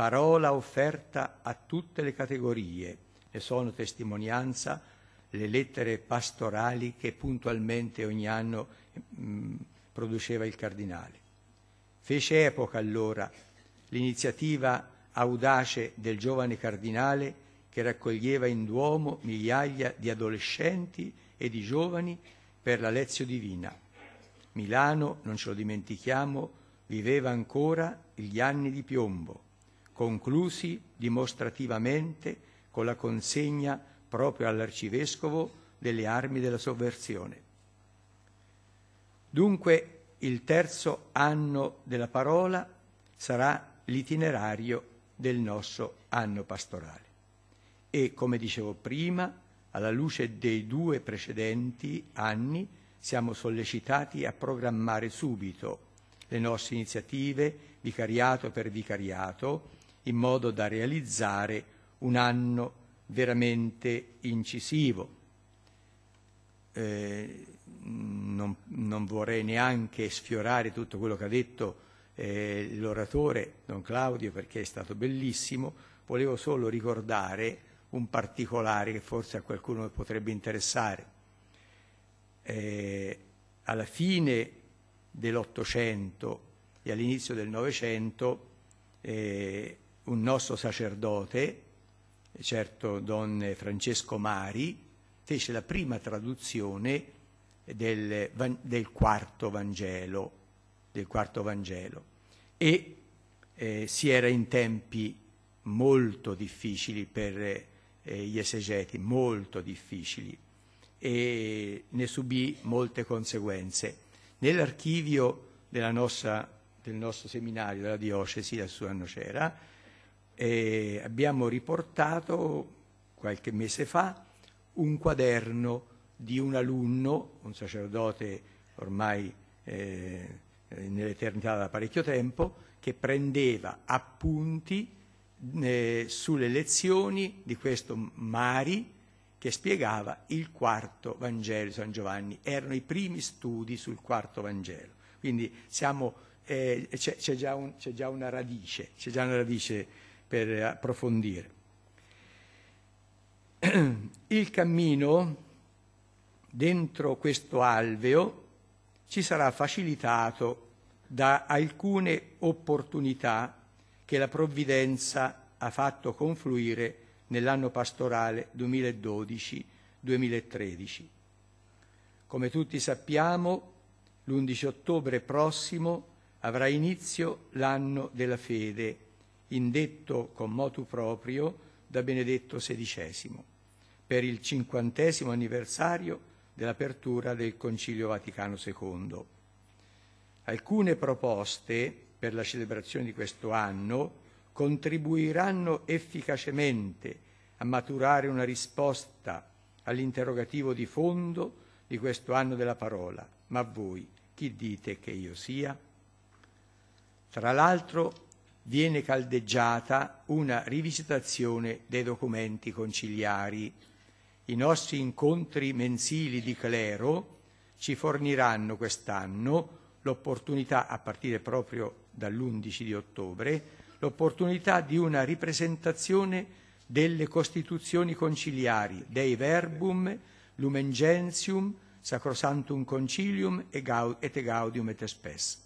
parola offerta a tutte le categorie, ne sono testimonianza le lettere pastorali che puntualmente ogni anno mh, mm, produceva il cardinale. Fece epoca allora l'iniziativa audace del giovane cardinale che raccoglieva in Duomo migliaia di adolescenti e di giovani per la Lezio Divina. Milano, non ce lo dimentichiamo, viveva ancora gli anni di piombo conclusi dimostrativamente con la consegna proprio all'arcivescovo delle armi della sovversione. Dunque il terzo anno della parola sarà l'itinerario del nostro anno pastorale. E come dicevo prima, alla luce dei due precedenti anni, siamo sollecitati a programmare subito le nostre iniziative vicariato per vicariato, in modo da realizzare un anno veramente incisivo. Eh, non, non, vorrei neanche sfiorare tutto quello che ha detto eh, l'oratore Don Claudio perché è stato bellissimo, volevo solo ricordare un particolare che forse a qualcuno potrebbe interessare. Eh, alla fine dell'Ottocento e all'inizio del Novecento eh, un nostro sacerdote, certo don Francesco Mari, fece la prima traduzione del, del, quarto, Vangelo, del quarto Vangelo, e eh, si era in tempi molto difficili per eh, gli esegeti, molto difficili, e ne subì molte conseguenze. Nell'archivio del nostro seminario della diocesi, da Susanno c'era, e abbiamo riportato qualche mese fa un quaderno di un alunno, un sacerdote ormai eh, nell'eternità da parecchio tempo, che prendeva appunti eh, sulle lezioni di questo Mari che spiegava il quarto Vangelo di San Giovanni. Erano i primi studi sul quarto Vangelo. Quindi eh, c'è, eh, già, un, già una radice, c'è già una radice per approfondire. Il cammino dentro questo alveo ci sarà facilitato da alcune opportunità che la provvidenza ha fatto confluire nell'anno pastorale 2012-2013. Come tutti sappiamo, l'11 ottobre prossimo avrà inizio l'anno della fede indetto con motu proprio da Benedetto XVI per il cinquantesimo anniversario dell'apertura del Concilio Vaticano II. Alcune proposte per la celebrazione di questo anno contribuiranno efficacemente a maturare una risposta all'interrogativo di fondo di questo anno della parola. Ma voi chi dite che io sia? Tra l'altro viene caldeggiata una rivisitazione dei documenti conciliari. I nostri incontri mensili di clero ci forniranno quest'anno l'opportunità, a partire proprio dall'11 di ottobre, l'opportunità di una ripresentazione delle costituzioni conciliari, dei verbum, lumen gentium, sacrosantum concilium et gaudium et spes.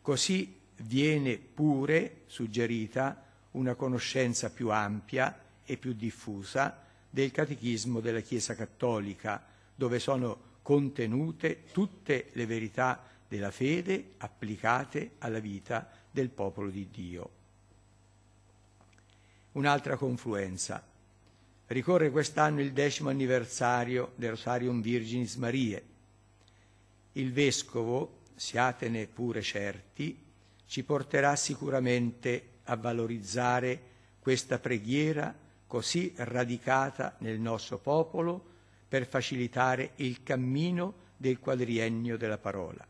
Così viene pure suggerita una conoscenza più ampia e più diffusa del catechismo della Chiesa cattolica, dove sono contenute tutte le verità della fede applicate alla vita del popolo di Dio. Un'altra confluenza. Ricorre quest'anno il decimo anniversario del Rosarium Virginis Marie. Il Vescovo, siatene pure certi, ci porterà sicuramente a valorizzare questa preghiera così radicata nel nostro popolo per facilitare il cammino del quadriennio della parola.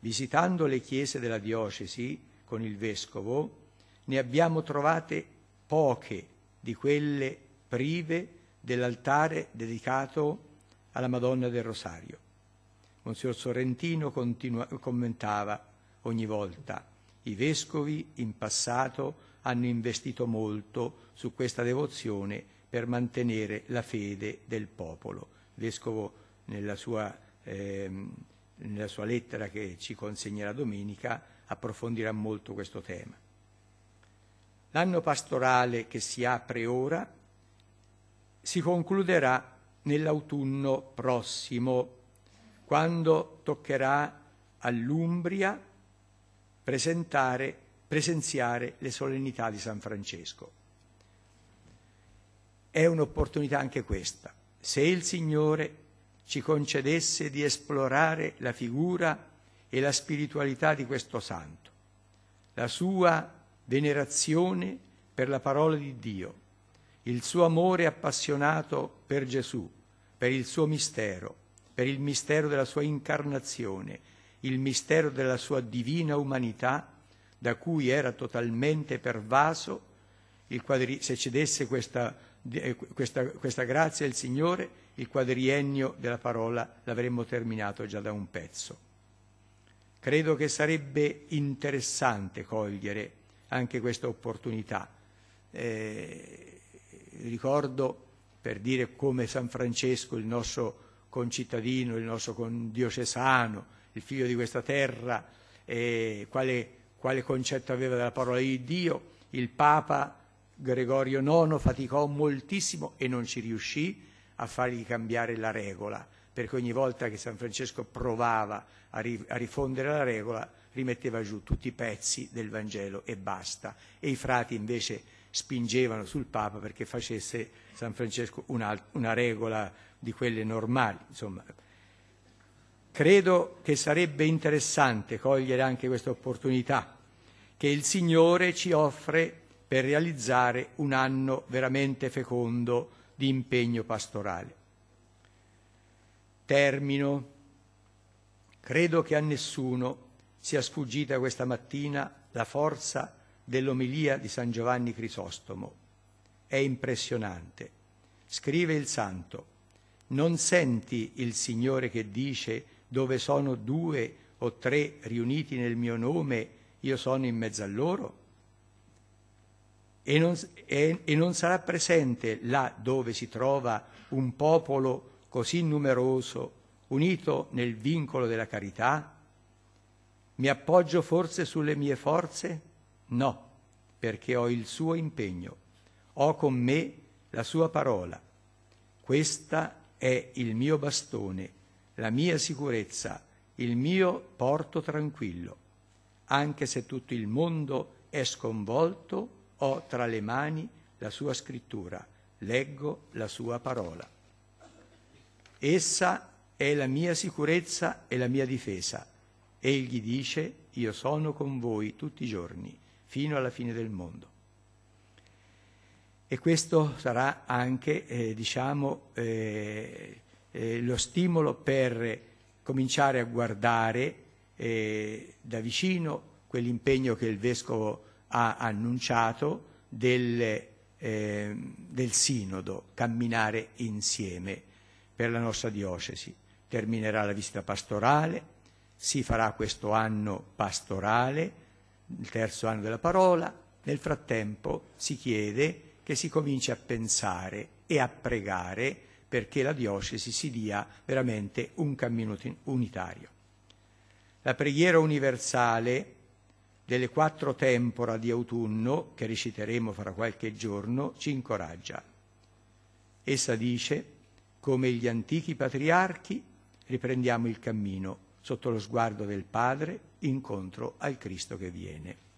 Visitando le chiese della diocesi con il vescovo, ne abbiamo trovate poche di quelle prive dell'altare dedicato alla Madonna del Rosario. Monsignor Sorrentino continua, commentava ogni volta. I vescovi in passato hanno investito molto su questa devozione per mantenere la fede del popolo. Il vescovo nella sua, eh, nella sua lettera che ci consegnerà domenica approfondirà molto questo tema. L'anno pastorale che si apre ora si concluderà nell'autunno prossimo, quando toccherà all'Umbria presenziare le solennità di San Francesco. È un'opportunità anche questa. Se il Signore ci concedesse di esplorare la figura e la spiritualità di questo santo, la sua venerazione per la parola di Dio, il suo amore appassionato per Gesù, per il suo mistero, per il mistero della sua incarnazione, il mistero della sua divina umanità, da cui era totalmente pervaso, quadri, se cedesse questa, eh, questa, questa grazia al Signore, il quadriennio della parola l'avremmo terminato già da un pezzo. Credo che sarebbe interessante cogliere anche questa opportunità. Eh, ricordo, per dire come San Francesco, il nostro concittadino, il nostro diocesano, il figlio di questa terra, eh, quale, quale concetto aveva della parola di Dio, il Papa Gregorio IX faticò moltissimo e non ci riuscì a fargli cambiare la regola, perché ogni volta che San Francesco provava a, ri a, rifondere la regola rimetteva giù tutti i pezzi del Vangelo e basta, e i frati invece spingevano sul Papa perché facesse San Francesco una, una regola di quelle normali, insomma. Credo che sarebbe interessante cogliere anche questa opportunità che il Signore ci offre per realizzare un anno veramente fecondo di impegno pastorale. Termino. Credo che a nessuno sia sfuggita questa mattina la forza dell'omilia di San Giovanni Crisostomo. È impressionante. Scrive il Santo, non senti il Signore che dice dove sono due o tre riuniti nel mio nome, io sono in mezzo a loro? E non, e, e non sarà presente là dove si trova un popolo così numeroso, unito nel vincolo della carità? Mi appoggio forse sulle mie forze? No, perché ho il suo impegno, ho con me la sua parola. Questa è il mio bastone la mia sicurezza, il mio porto tranquillo. Anche se tutto il mondo è sconvolto, ho tra le mani la sua scrittura, leggo la sua parola. Essa è la mia sicurezza e la mia difesa. Egli dice, io sono con voi tutti i giorni, fino alla fine del mondo. E questo sarà anche, eh, diciamo, eh, eh, lo stimolo per cominciare a guardare eh, da vicino quell'impegno che il Vescovo ha annunciato del, eh, del sinodo, camminare insieme per la nostra diocesi. Terminerà la visita pastorale, si farà questo anno pastorale, il terzo anno della parola, nel frattempo si chiede che si cominci a pensare e a pregare perché la diocesi si dia veramente un cammino unitario. La preghiera universale delle quattro tempora di autunno, che reciteremo fra qualche giorno, ci incoraggia. Essa dice, come gli antichi patriarchi, riprendiamo il cammino sotto lo sguardo del Padre incontro al Cristo che viene.